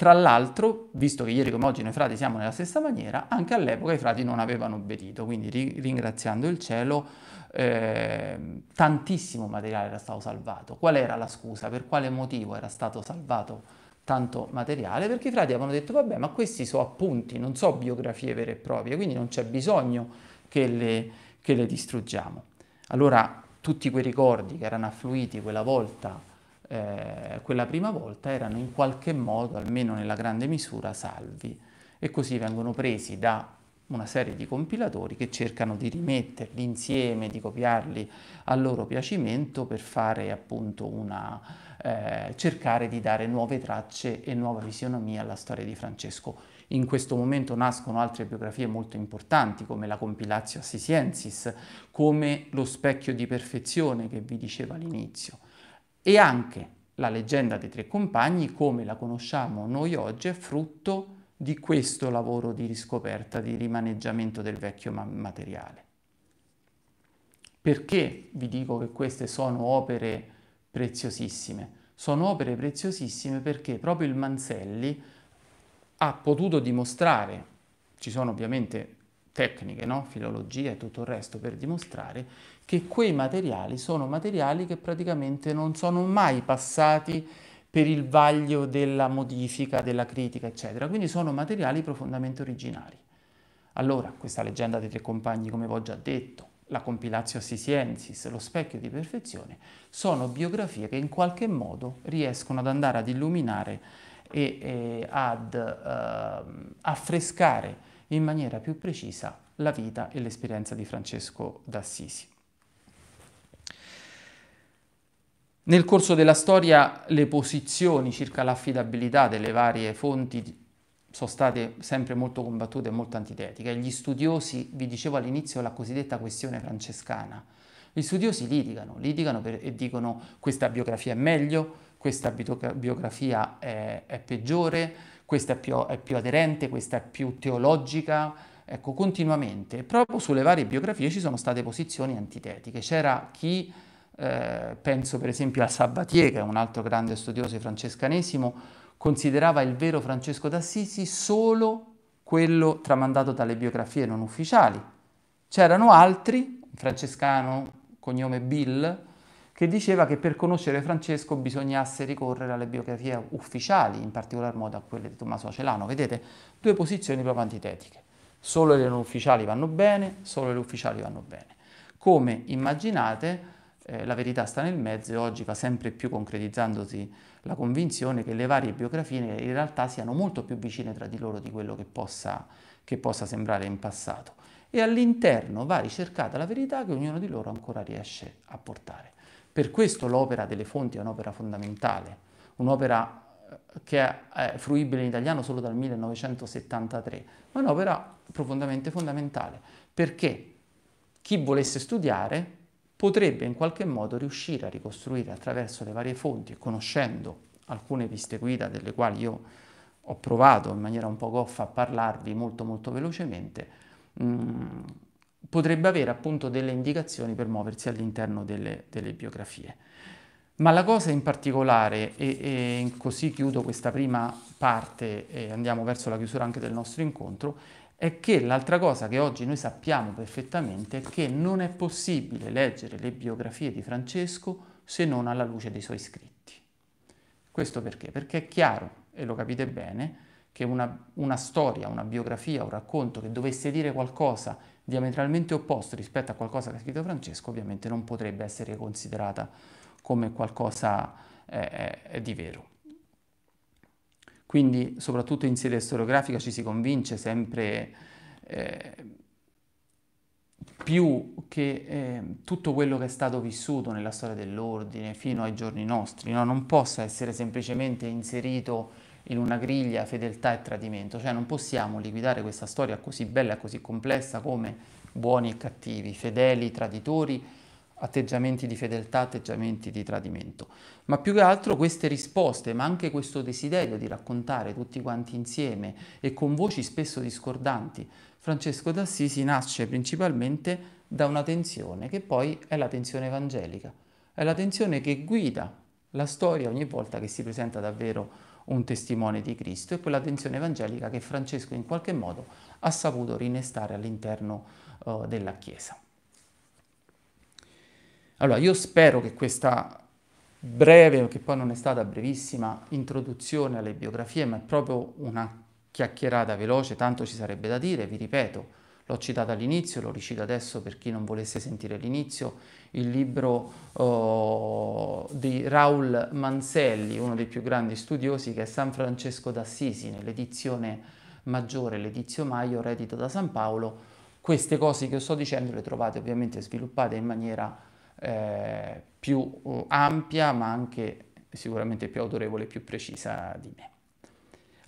tra l'altro, visto che ieri come oggi noi frati siamo nella stessa maniera, anche all'epoca i frati non avevano obbedito, quindi ri- ringraziando il cielo eh, tantissimo materiale era stato salvato. Qual era la scusa? Per quale motivo era stato salvato tanto materiale? Perché i frati avevano detto vabbè, ma questi sono appunti, non so biografie vere e proprie, quindi non c'è bisogno che le, che le distruggiamo. Allora tutti quei ricordi che erano affluiti quella volta eh, quella prima volta erano in qualche modo, almeno nella grande misura, salvi e così vengono presi da una serie di compilatori che cercano di rimetterli insieme, di copiarli al loro piacimento per fare appunto una eh, cercare di dare nuove tracce e nuova visionomia alla storia di Francesco. In questo momento nascono altre biografie molto importanti come la Compilatio Assisiensis, come lo Specchio di Perfezione che vi dicevo all'inizio e anche la leggenda dei tre compagni, come la conosciamo noi oggi, è frutto di questo lavoro di riscoperta, di rimaneggiamento del vecchio ma- materiale. Perché vi dico che queste sono opere preziosissime? Sono opere preziosissime perché proprio il Manselli ha potuto dimostrare, ci sono ovviamente tecniche, no? filologia e tutto il resto per dimostrare che quei materiali sono materiali che praticamente non sono mai passati per il vaglio della modifica, della critica, eccetera. Quindi sono materiali profondamente originari. Allora, questa leggenda dei tre compagni, come vi ho già detto, la compilatio Assisiensis, lo specchio di perfezione, sono biografie che in qualche modo riescono ad andare ad illuminare e, e ad eh, affrescare in maniera più precisa la vita e l'esperienza di Francesco d'Assisi. Nel corso della storia le posizioni circa l'affidabilità delle varie fonti sono state sempre molto combattute e molto antitetiche. Gli studiosi, vi dicevo all'inizio, la cosiddetta questione francescana. Gli studiosi litigano, litigano per, e dicono questa biografia è meglio, questa biografia è, è peggiore, questa è più, è più aderente, questa è più teologica, ecco, continuamente. Proprio sulle varie biografie ci sono state posizioni antitetiche. C'era chi, eh, penso per esempio a Sabbatier, che è un altro grande studioso di francescanesimo, considerava il vero Francesco d'Assisi solo quello tramandato dalle biografie non ufficiali. C'erano altri, un francescano, cognome Bill, che diceva che per conoscere Francesco bisognasse ricorrere alle biografie ufficiali, in particolar modo a quelle di Tommaso Acelano. Vedete, due posizioni proprio antitetiche. Solo le non ufficiali vanno bene, solo le ufficiali vanno bene. Come immaginate, eh, la verità sta nel mezzo e oggi va sempre più concretizzandosi la convinzione che le varie biografie in realtà siano molto più vicine tra di loro di quello che possa, che possa sembrare in passato. E all'interno va ricercata la verità che ognuno di loro ancora riesce a portare. Per questo l'opera delle fonti è un'opera fondamentale, un'opera eh, che è fruibile in italiano solo dal 1973, ma un'opera profondamente fondamentale, perché chi volesse studiare potrebbe in qualche modo riuscire a ricostruire attraverso le varie fonti, conoscendo alcune piste guida delle quali io ho provato in maniera un po' goffa a parlarvi molto molto velocemente, mh, mm, potrebbe avere appunto delle indicazioni per muoversi all'interno delle, delle biografie. Ma la cosa in particolare, e, e così chiudo questa prima parte e andiamo verso la chiusura anche del nostro incontro, è che l'altra cosa che oggi noi sappiamo perfettamente è che non è possibile leggere le biografie di Francesco se non alla luce dei suoi scritti. Questo perché? Perché è chiaro, e lo capite bene, che una, una storia, una biografia, un racconto che dovesse dire qualcosa diametralmente opposto rispetto a qualcosa che ha scritto Francesco, ovviamente non potrebbe essere considerata come qualcosa eh, eh, di vero. Quindi, soprattutto in sede storiografica, ci si convince sempre eh, più che eh, tutto quello che è stato vissuto nella storia dell'ordine fino ai giorni nostri no? non possa essere semplicemente inserito in una griglia fedeltà e tradimento, cioè non possiamo liquidare questa storia così bella e così complessa come buoni e cattivi, fedeli, traditori, atteggiamenti di fedeltà, atteggiamenti di tradimento. Ma più che altro queste risposte, ma anche questo desiderio di raccontare tutti quanti insieme e con voci spesso discordanti, Francesco d'Assisi nasce principalmente da una tensione che poi è la tensione evangelica, è la tensione che guida la storia ogni volta che si presenta davvero un testimone di Cristo e quella tensione evangelica che Francesco in qualche modo ha saputo rinestare all'interno uh, della Chiesa. Allora, io spero che questa breve, che poi non è stata brevissima, introduzione alle biografie, ma è proprio una chiacchierata veloce, tanto ci sarebbe da dire, vi ripeto, l'ho citato all'inizio, lo ricito adesso per chi non volesse sentire l'inizio, il libro oh, di Raul Manselli, uno dei più grandi studiosi, che è San Francesco d'Assisi, nell'edizione maggiore, l'edizio Maio, edito da San Paolo. Queste cose che sto dicendo le trovate ovviamente sviluppate in maniera eh, più oh, ampia, ma anche sicuramente più autorevole e più precisa di me.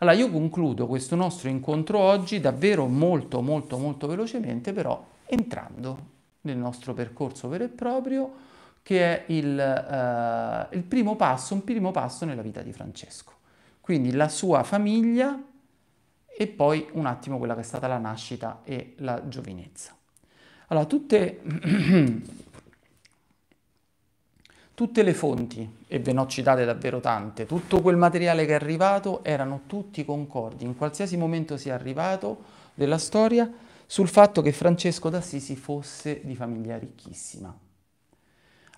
Allora io concludo questo nostro incontro oggi davvero molto molto molto velocemente però entrando nel nostro percorso vero e proprio che è il, eh, il primo passo, un primo passo nella vita di Francesco. Quindi la sua famiglia e poi un attimo quella che è stata la nascita e la giovinezza. Allora, tutte Tutte le fonti, e ve ne ho citate davvero tante, tutto quel materiale che è arrivato erano tutti concordi, in qualsiasi momento sia arrivato della storia, sul fatto che Francesco d'Assisi fosse di famiglia ricchissima,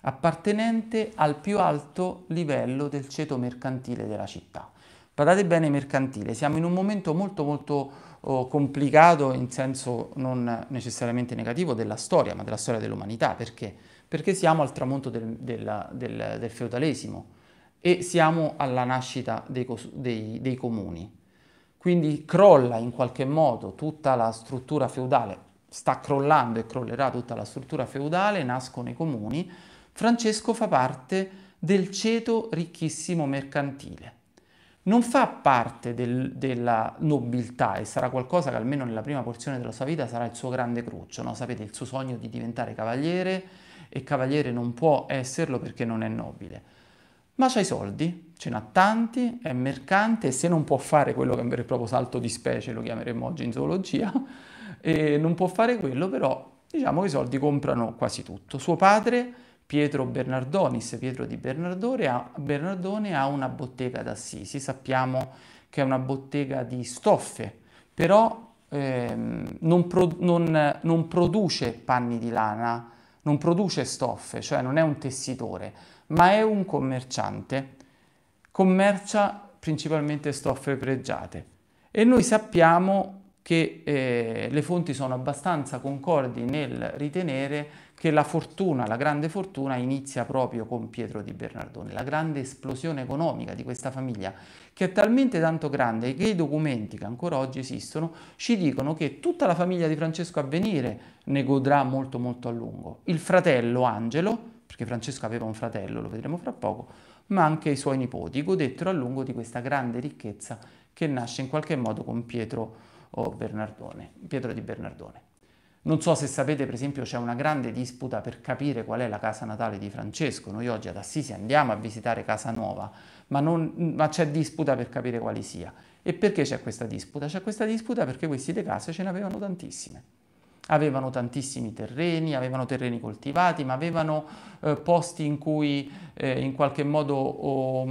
appartenente al più alto livello del ceto mercantile della città. Guardate bene mercantile, siamo in un momento molto molto oh, complicato in senso non necessariamente negativo della storia, ma della storia dell'umanità, perché? perché siamo al tramonto del, del, del, del feudalesimo e siamo alla nascita dei, dei, dei comuni. Quindi crolla in qualche modo tutta la struttura feudale, sta crollando e crollerà tutta la struttura feudale, nascono i comuni. Francesco fa parte del ceto ricchissimo mercantile. Non fa parte del, della nobiltà e sarà qualcosa che almeno nella prima porzione della sua vita sarà il suo grande cruccio. No? Sapete, il suo sogno di diventare cavaliere, e cavaliere non può esserlo perché non è nobile. Ma c'ha i soldi, ce n'ha tanti, è mercante e se non può fare quello che è un vero e proprio salto di specie, lo chiameremmo oggi in zoologia, e non può fare quello, però diciamo che i soldi comprano quasi tutto. Suo padre, Pietro Bernardonis, Pietro di Bernardone, ha, Bernardone ha una bottega d'Assisi, sappiamo che è una bottega di stoffe, però ehm, non, pro, non, non produce panni di lana, non produce stoffe, cioè non è un tessitore, ma è un commerciante. Commercia principalmente stoffe pregiate. E noi sappiamo che eh, le fonti sono abbastanza concordi nel ritenere che la fortuna, la grande fortuna inizia proprio con Pietro di Bernardone, la grande esplosione economica di questa famiglia che è talmente tanto grande che i documenti che ancora oggi esistono ci dicono che tutta la famiglia di Francesco a venire ne godrà molto molto a lungo. Il fratello Angelo, perché Francesco aveva un fratello, lo vedremo fra poco, ma anche i suoi nipoti godettero a lungo di questa grande ricchezza che nasce in qualche modo con Pietro, oh, Bernardone, Pietro di Bernardone. Non so se sapete, per esempio, c'è una grande disputa per capire qual è la casa natale di Francesco. Noi oggi ad Assisi andiamo a visitare Casa Nuova, ma, non, ma c'è disputa per capire quali sia. E perché c'è questa disputa? C'è questa disputa perché questi de case ce ne avevano tantissime. Avevano tantissimi terreni, avevano terreni coltivati, ma avevano eh, posti in cui eh, in qualche modo oh,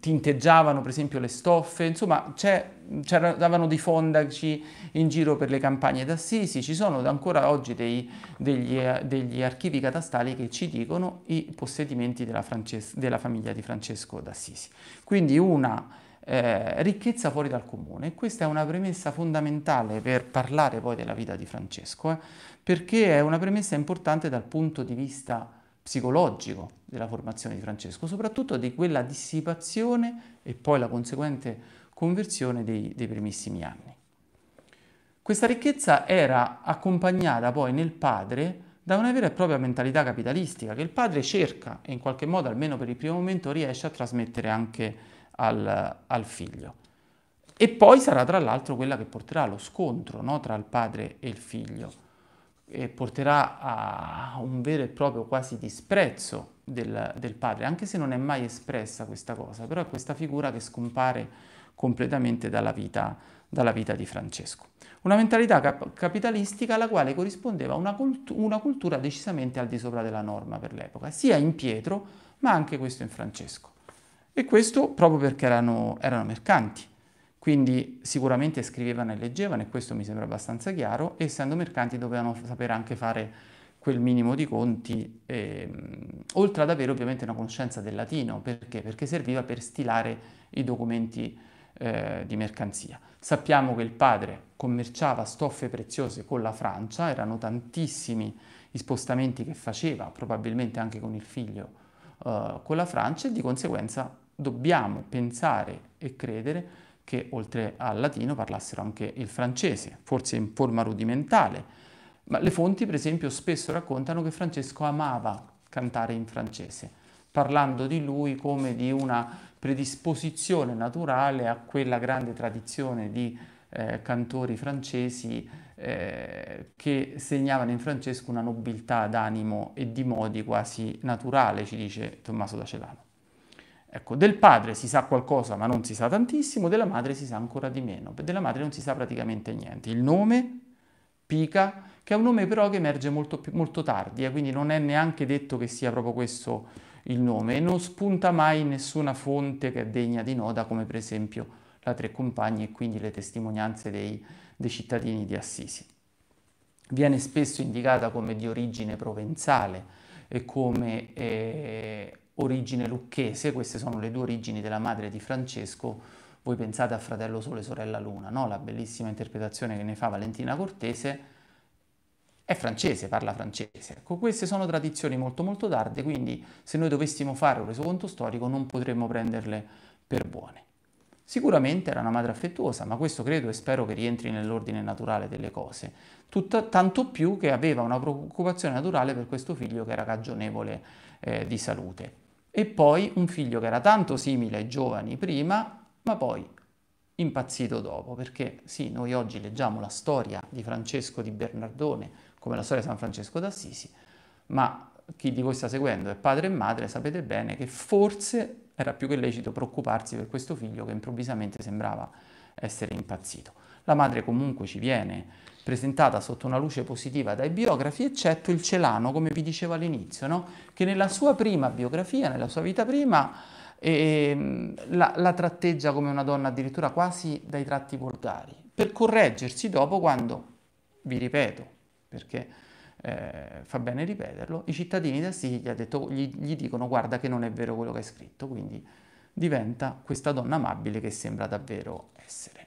tinteggiavano per esempio le stoffe, insomma c'è c'erano dei fondaci in giro per le campagne d'Assisi, ci sono ancora oggi dei, degli, eh, degli, archivi catastali che ci dicono i possedimenti della, Frances della famiglia di Francesco d'Assisi. Quindi una eh, ricchezza fuori dal comune. Questa è una premessa fondamentale per parlare poi della vita di Francesco, eh, perché è una premessa importante dal punto di vista psicologico della formazione di Francesco, soprattutto di quella dissipazione e poi la conseguente conversione dei, dei primissimi anni. Questa ricchezza era accompagnata poi nel padre da una vera e propria mentalità capitalistica che il padre cerca e in qualche modo, almeno per il primo momento, riesce a trasmettere anche al, al figlio. E poi sarà tra l'altro quella che porterà allo scontro no, tra il padre e il figlio e porterà a un vero e proprio quasi disprezzo del, del padre, anche se non è mai espressa questa cosa, però è questa figura che scompare completamente dalla vita, dalla vita di Francesco. Una mentalità cap- capitalistica alla quale corrispondeva una, cult- una cultura decisamente al di sopra della norma per l'epoca, sia in Pietro ma anche questo in Francesco. E questo proprio perché erano, erano mercanti quindi sicuramente scrivevano e leggevano e questo mi sembra abbastanza chiaro, essendo mercanti dovevano sapere anche fare quel minimo di conti, ehm, oltre ad avere ovviamente una conoscenza del latino, perché? Perché serviva per stilare i documenti, eh, di mercanzia. Sappiamo che il padre commerciava stoffe preziose con la Francia, erano tantissimi gli spostamenti che faceva, probabilmente anche con il figlio, eh, con la Francia e di conseguenza dobbiamo pensare e credere che oltre al latino parlassero anche il francese, forse in forma rudimentale, ma le fonti per esempio spesso raccontano che Francesco amava cantare in francese, parlando di lui come di una predisposizione naturale a quella grande tradizione di eh, cantori francesi eh, che segnavano in Francesco una nobiltà d'animo e di modi quasi naturale, ci dice Tommaso da Celano. Ecco, del padre si sa qualcosa ma non si sa tantissimo, della madre si sa ancora di meno, della madre non si sa praticamente niente. Il nome, Pica, che è un nome però che emerge molto, molto tardi, eh, quindi non è neanche detto che sia proprio questo il nome e non spunta mai nessuna fonte che è degna di nota come per esempio la Tre Compagni e quindi le testimonianze dei, dei cittadini di Assisi. Viene spesso indicata come di origine provenzale e come eh, origine lucchese, queste sono le due origini della madre di Francesco, voi pensate a Fratello Sole e Sorella Luna, no? la bellissima interpretazione che ne fa Valentina Cortese, è francese, parla francese. Ecco, queste sono tradizioni molto molto tarde, quindi se noi dovessimo fare un resoconto storico non potremmo prenderle per buone. Sicuramente era una madre affettuosa, ma questo credo e spero che rientri nell'ordine naturale delle cose, Tutta, tanto più che aveva una preoccupazione naturale per questo figlio che era cagionevole eh, di salute. E poi un figlio che era tanto simile ai giovani prima, ma poi impazzito dopo, perché sì, noi oggi leggiamo la storia di Francesco di Bernardone, come la storia di San Francesco d'Assisi, ma chi di voi sta seguendo è padre e madre sapete bene che forse era più che lecito preoccuparsi per questo figlio che improvvisamente sembrava essere impazzito. La madre comunque ci viene presentata sotto una luce positiva dai biografi, eccetto il Celano, come vi dicevo all'inizio, no? che nella sua prima biografia, nella sua vita prima, eh, la, la tratteggia come una donna addirittura quasi dai tratti volgari, per correggersi dopo quando, vi ripeto, perché eh, fa bene ripeterlo, i cittadini da Siviglia gli, gli dicono guarda che non è vero quello che hai scritto, quindi diventa questa donna amabile che sembra davvero essere.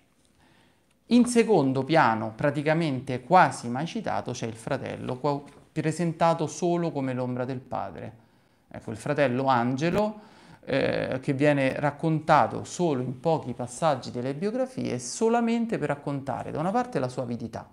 In secondo piano, praticamente quasi mai citato, c'è il fratello, presentato solo come l'ombra del padre. Ecco, il fratello Angelo, eh, che viene raccontato solo in pochi passaggi delle biografie, solamente per raccontare da una parte la sua avidità,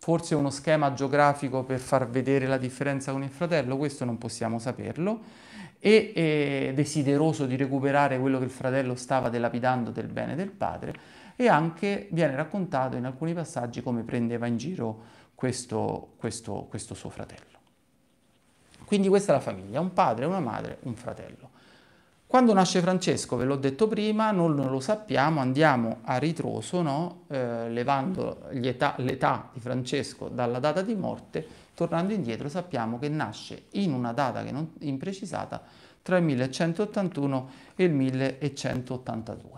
Forse uno schema geografico per far vedere la differenza con il fratello, questo non possiamo saperlo, e desideroso di recuperare quello che il fratello stava delapidando del bene del padre, e anche viene raccontato in alcuni passaggi come prendeva in giro questo, questo, questo suo fratello. Quindi questa è la famiglia, un padre, una madre, un fratello. Quando nasce Francesco, ve l'ho detto prima, non lo sappiamo, andiamo a ritroso, no? eh, levando l'età di Francesco dalla data di morte, tornando indietro sappiamo che nasce in una data che non imprecisata tra il 1181 e il 1182.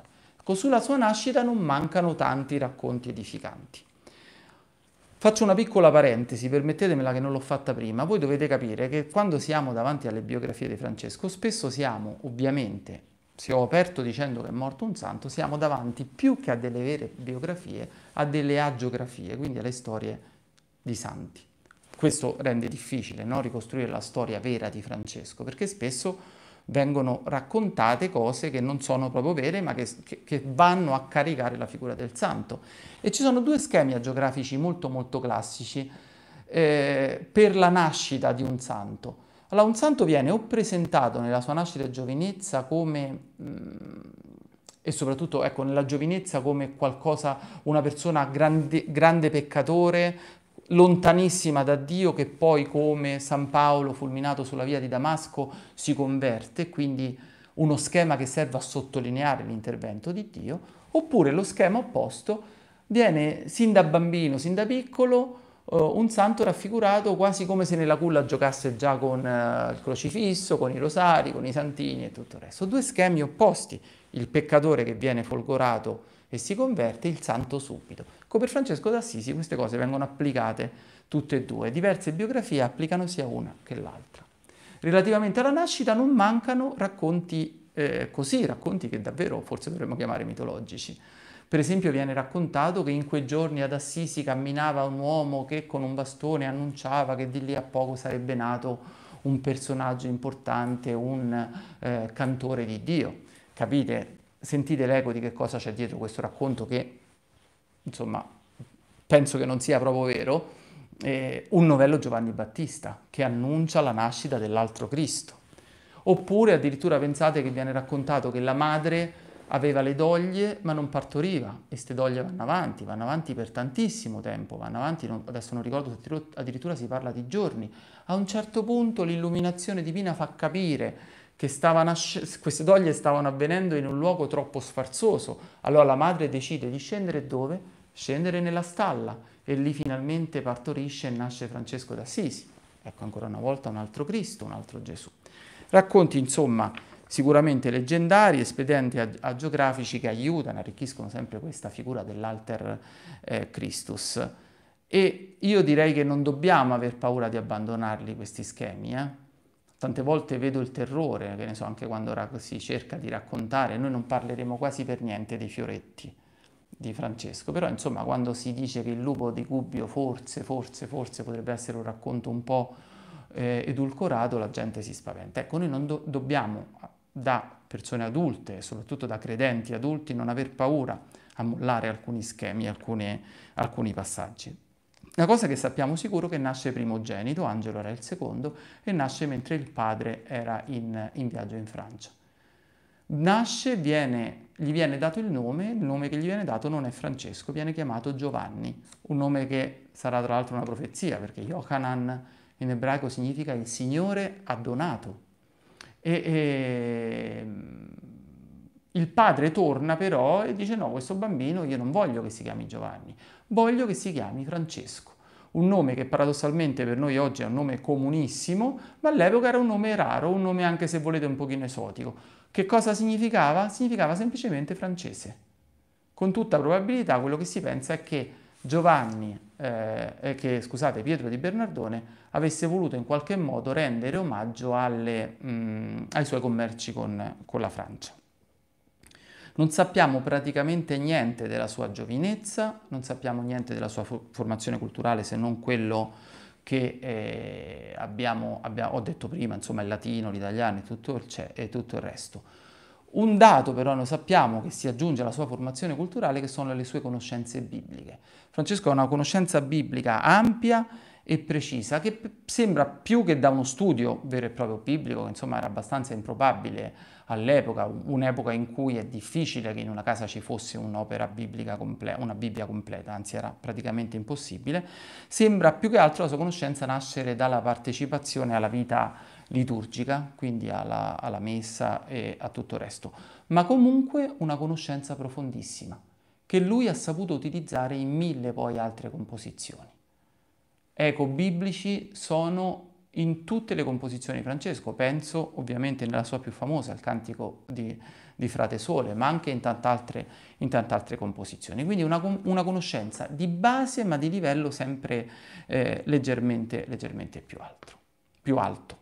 Sulla sua nascita non mancano tanti racconti edificanti. Faccio una piccola parentesi, permettetemela che non l'ho fatta prima. Voi dovete capire che quando siamo davanti alle biografie di Francesco, spesso siamo, ovviamente, se ho aperto dicendo che è morto un santo, siamo davanti più che a delle vere biografie, a delle agiografie, quindi alle storie di santi. Questo rende difficile no? ricostruire la storia vera di Francesco, perché spesso vengono raccontate cose che non sono proprio vere ma che, che, che vanno a caricare la figura del santo. E ci sono due schemi agiografici molto molto classici eh, per la nascita di un santo. Allora un santo viene o presentato nella sua nascita e giovinezza come... Mh, mm, e soprattutto ecco, nella giovinezza come qualcosa, una persona grande, grande peccatore, lontanissima da Dio che poi come San Paolo fulminato sulla via di Damasco si converte, quindi uno schema che serve a sottolineare l'intervento di Dio, oppure lo schema opposto viene sin da bambino, sin da piccolo, eh, un santo raffigurato quasi come se nella culla giocasse già con eh, il crocifisso, con i rosari, con i santini e tutto il resto. Due schemi opposti, il peccatore che viene folgorato e si converte il santo subito. Come per Francesco d'Assisi queste cose vengono applicate tutte e due, diverse biografie applicano sia una che l'altra. Relativamente alla nascita non mancano racconti eh, così, racconti che davvero forse dovremmo chiamare mitologici. Per esempio viene raccontato che in quei giorni ad Assisi camminava un uomo che con un bastone annunciava che di lì a poco sarebbe nato un personaggio importante, un eh, cantore di Dio. Capite sentite l'eco di che cosa c'è dietro questo racconto che, insomma, penso che non sia proprio vero, eh, un novello Giovanni Battista che annuncia la nascita dell'altro Cristo. Oppure addirittura pensate che viene raccontato che la madre aveva le doglie ma non partoriva e queste doglie vanno avanti, vanno avanti per tantissimo tempo, vanno avanti, non, adesso non ricordo, se addirittura si parla di giorni. A un certo punto l'illuminazione divina fa capire che stavano asc- queste doglie stavano avvenendo in un luogo troppo sfarzoso. Allora la madre decide di scendere dove? Scendere nella stalla e lì finalmente partorisce e nasce Francesco d'Assisi. Ecco ancora una volta un altro Cristo, un altro Gesù. Racconti insomma sicuramente leggendari, espedienti agiografici che aiutano, arricchiscono sempre questa figura dell'alter eh, Christus. E io direi che non dobbiamo aver paura di abbandonarli questi schemi, eh? Tante volte vedo il terrore, che ne so, anche quando si cerca di raccontare, noi non parleremo quasi per niente dei fioretti di Francesco, però insomma quando si dice che il lupo di Gubbio forse, forse, forse potrebbe essere un racconto un po' eh, edulcorato, la gente si spaventa. Ecco, noi non do- dobbiamo da persone adulte soprattutto da credenti adulti non aver paura a mollare alcuni schemi, alcune, alcuni passaggi. La cosa che sappiamo sicuro è che nasce primogenito, Angelo era il secondo, e nasce mentre il padre era in, in viaggio in Francia. Nasce, viene, gli viene dato il nome, il nome che gli viene dato non è Francesco, viene chiamato Giovanni, un nome che sarà tra l'altro una profezia, perché Yohanan in ebraico significa il Signore ha donato. E, e, mm, il padre torna però e dice no, questo bambino io non voglio che si chiami Giovanni, voglio che si chiami Francesco. Un nome che paradossalmente per noi oggi è un nome comunissimo, ma all'epoca era un nome raro, un nome anche se volete un pochino esotico. Che cosa significava? Significava semplicemente francese. Con tutta probabilità quello che si pensa è che Giovanni, eh, eh che scusate, Pietro di Bernardone avesse voluto in qualche modo rendere omaggio alle, mh, mm, ai suoi commerci con, con la Francia. Non sappiamo praticamente niente della sua giovinezza, non sappiamo niente della sua formazione culturale se non quello che eh, abbiamo, abbiamo, ho detto prima, insomma il latino, l'italiano e tutto il, cioè, tutto il resto. Un dato però lo sappiamo che si aggiunge alla sua formazione culturale che sono le sue conoscenze bibliche. Francesco ha una conoscenza biblica ampia e precisa che sembra più che da uno studio vero e proprio biblico, che insomma era abbastanza improbabile all'epoca, un'epoca in cui è difficile che in una casa ci fosse un'opera biblica completa, una Bibbia completa, anzi era praticamente impossibile, sembra più che altro la sua conoscenza nascere dalla partecipazione alla vita liturgica, quindi alla, alla messa e a tutto il resto, ma comunque una conoscenza profondissima che lui ha saputo utilizzare in mille poi altre composizioni. Eco biblici sono in tutte le composizioni di Francesco, penso ovviamente nella sua più famosa, il Cantico di, di Frate Sole, ma anche in tante altre, composizioni. Quindi una, una, conoscenza di base ma di livello sempre eh, leggermente, leggermente più, altro, più alto.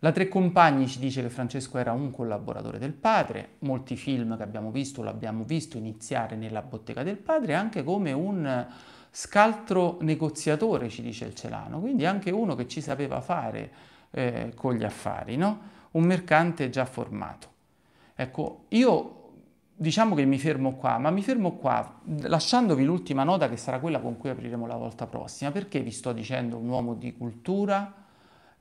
La Tre Compagni ci dice che Francesco era un collaboratore del padre, molti film che abbiamo visto l'abbiamo visto iniziare nella bottega del padre anche come un scaltro negoziatore, ci dice il Celano, quindi anche uno che ci sapeva fare eh, con gli affari, no? un mercante già formato. Ecco, io diciamo che mi fermo qua, ma mi fermo qua lasciandovi l'ultima nota che sarà quella con cui apriremo la volta prossima, perché vi sto dicendo un uomo di cultura,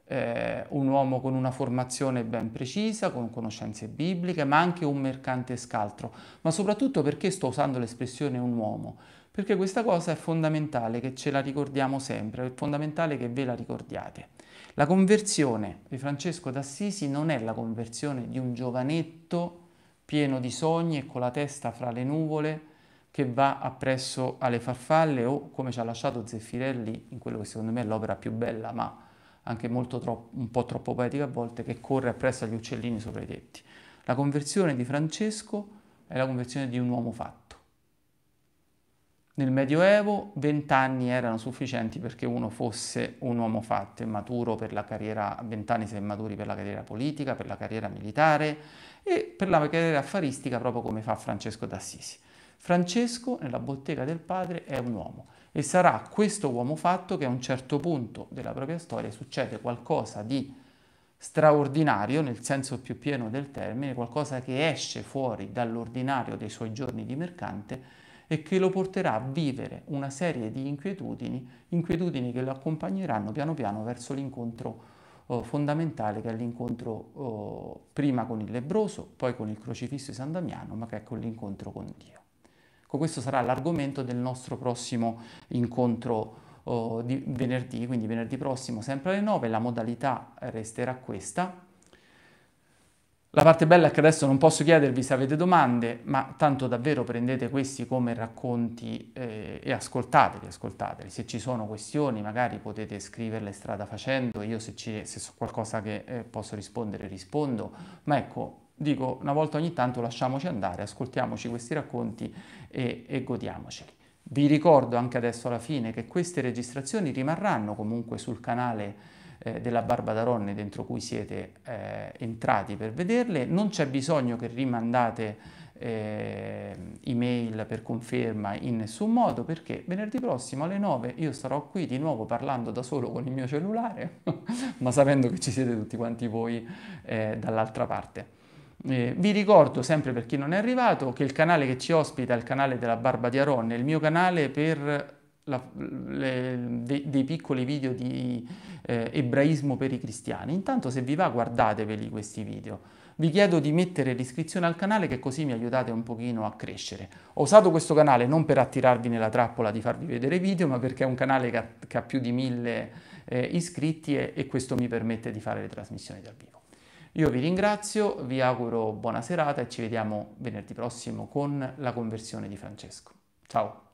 eh, un uomo con una formazione ben precisa, con conoscenze bibliche, ma anche un mercante scaltro, ma soprattutto perché sto usando l'espressione un uomo, perché questa cosa è fondamentale che ce la ricordiamo sempre, è fondamentale che ve la ricordiate. La conversione di Francesco d'Assisi non è la conversione di un giovanetto pieno di sogni e con la testa fra le nuvole che va appresso alle farfalle o come ci ha lasciato Zeffirelli in quello che secondo me è l'opera più bella ma anche troppo, un po' troppo poetica a volte che corre appresso agli uccellini sopra i tetti. La conversione di Francesco è la conversione di un uomo fatto. Nel Medioevo 20 anni erano sufficienti perché uno fosse un uomo fatto e maturo per la carriera, 20 anni si è maturi per la carriera politica, per la carriera militare e per la carriera affaristica proprio come fa Francesco d'Assisi. Francesco nella bottega del padre è un uomo e sarà questo uomo fatto che a un certo punto della propria storia succede qualcosa di straordinario nel senso più pieno del termine, qualcosa che esce fuori dall'ordinario dei suoi giorni di mercante e che lo porterà a vivere una serie di inquietudini, inquietudini che lo accompagneranno piano piano verso l'incontro eh, fondamentale che è l'incontro eh, prima con il lebroso, poi con il crocifisso di San Damiano, ma che è con l'incontro con Dio. Ecco, questo sarà l'argomento del nostro prossimo incontro oh, di venerdì, quindi venerdì prossimo sempre alle 9, la modalità resterà questa, la parte bella è che adesso non posso chiedervi se avete domande, ma tanto davvero prendete questi come racconti eh, e ascoltateli, ascoltateli. Se ci sono questioni magari potete scriverle strada facendo, io se, ci, se so qualcosa che eh, posso rispondere rispondo, ma ecco, dico una volta ogni tanto lasciamoci andare, ascoltiamoci questi racconti e, e godiamoceli. Vi ricordo anche adesso alla fine che queste registrazioni rimarranno comunque sul canale eh, della Barbadaronne dentro cui siete eh, entrati per vederle, non c'è bisogno che rimandate eh, email per conferma in nessun modo perché venerdì prossimo alle 9 io starò qui di nuovo parlando da solo con il mio cellulare ma sapendo che ci siete tutti quanti voi eh, dall'altra parte eh, vi ricordo sempre per chi non è arrivato che il canale che ci ospita è il canale della Barba di Aronne, il mio canale per la, le, de, dei piccoli video di eh, ebraismo per i cristiani. Intanto se vi va guardateveli questi video. Vi chiedo di mettere l'iscrizione al canale che così mi aiutate un pochino a crescere. Ho usato questo canale non per attirarvi nella trappola di farvi vedere video, ma perché è un canale che ha, che ha più di mille eh, iscritti e, e questo mi permette di fare le trasmissioni dal vivo. Io vi ringrazio, vi auguro buona serata e ci vediamo venerdì prossimo con la conversione di Francesco. Ciao!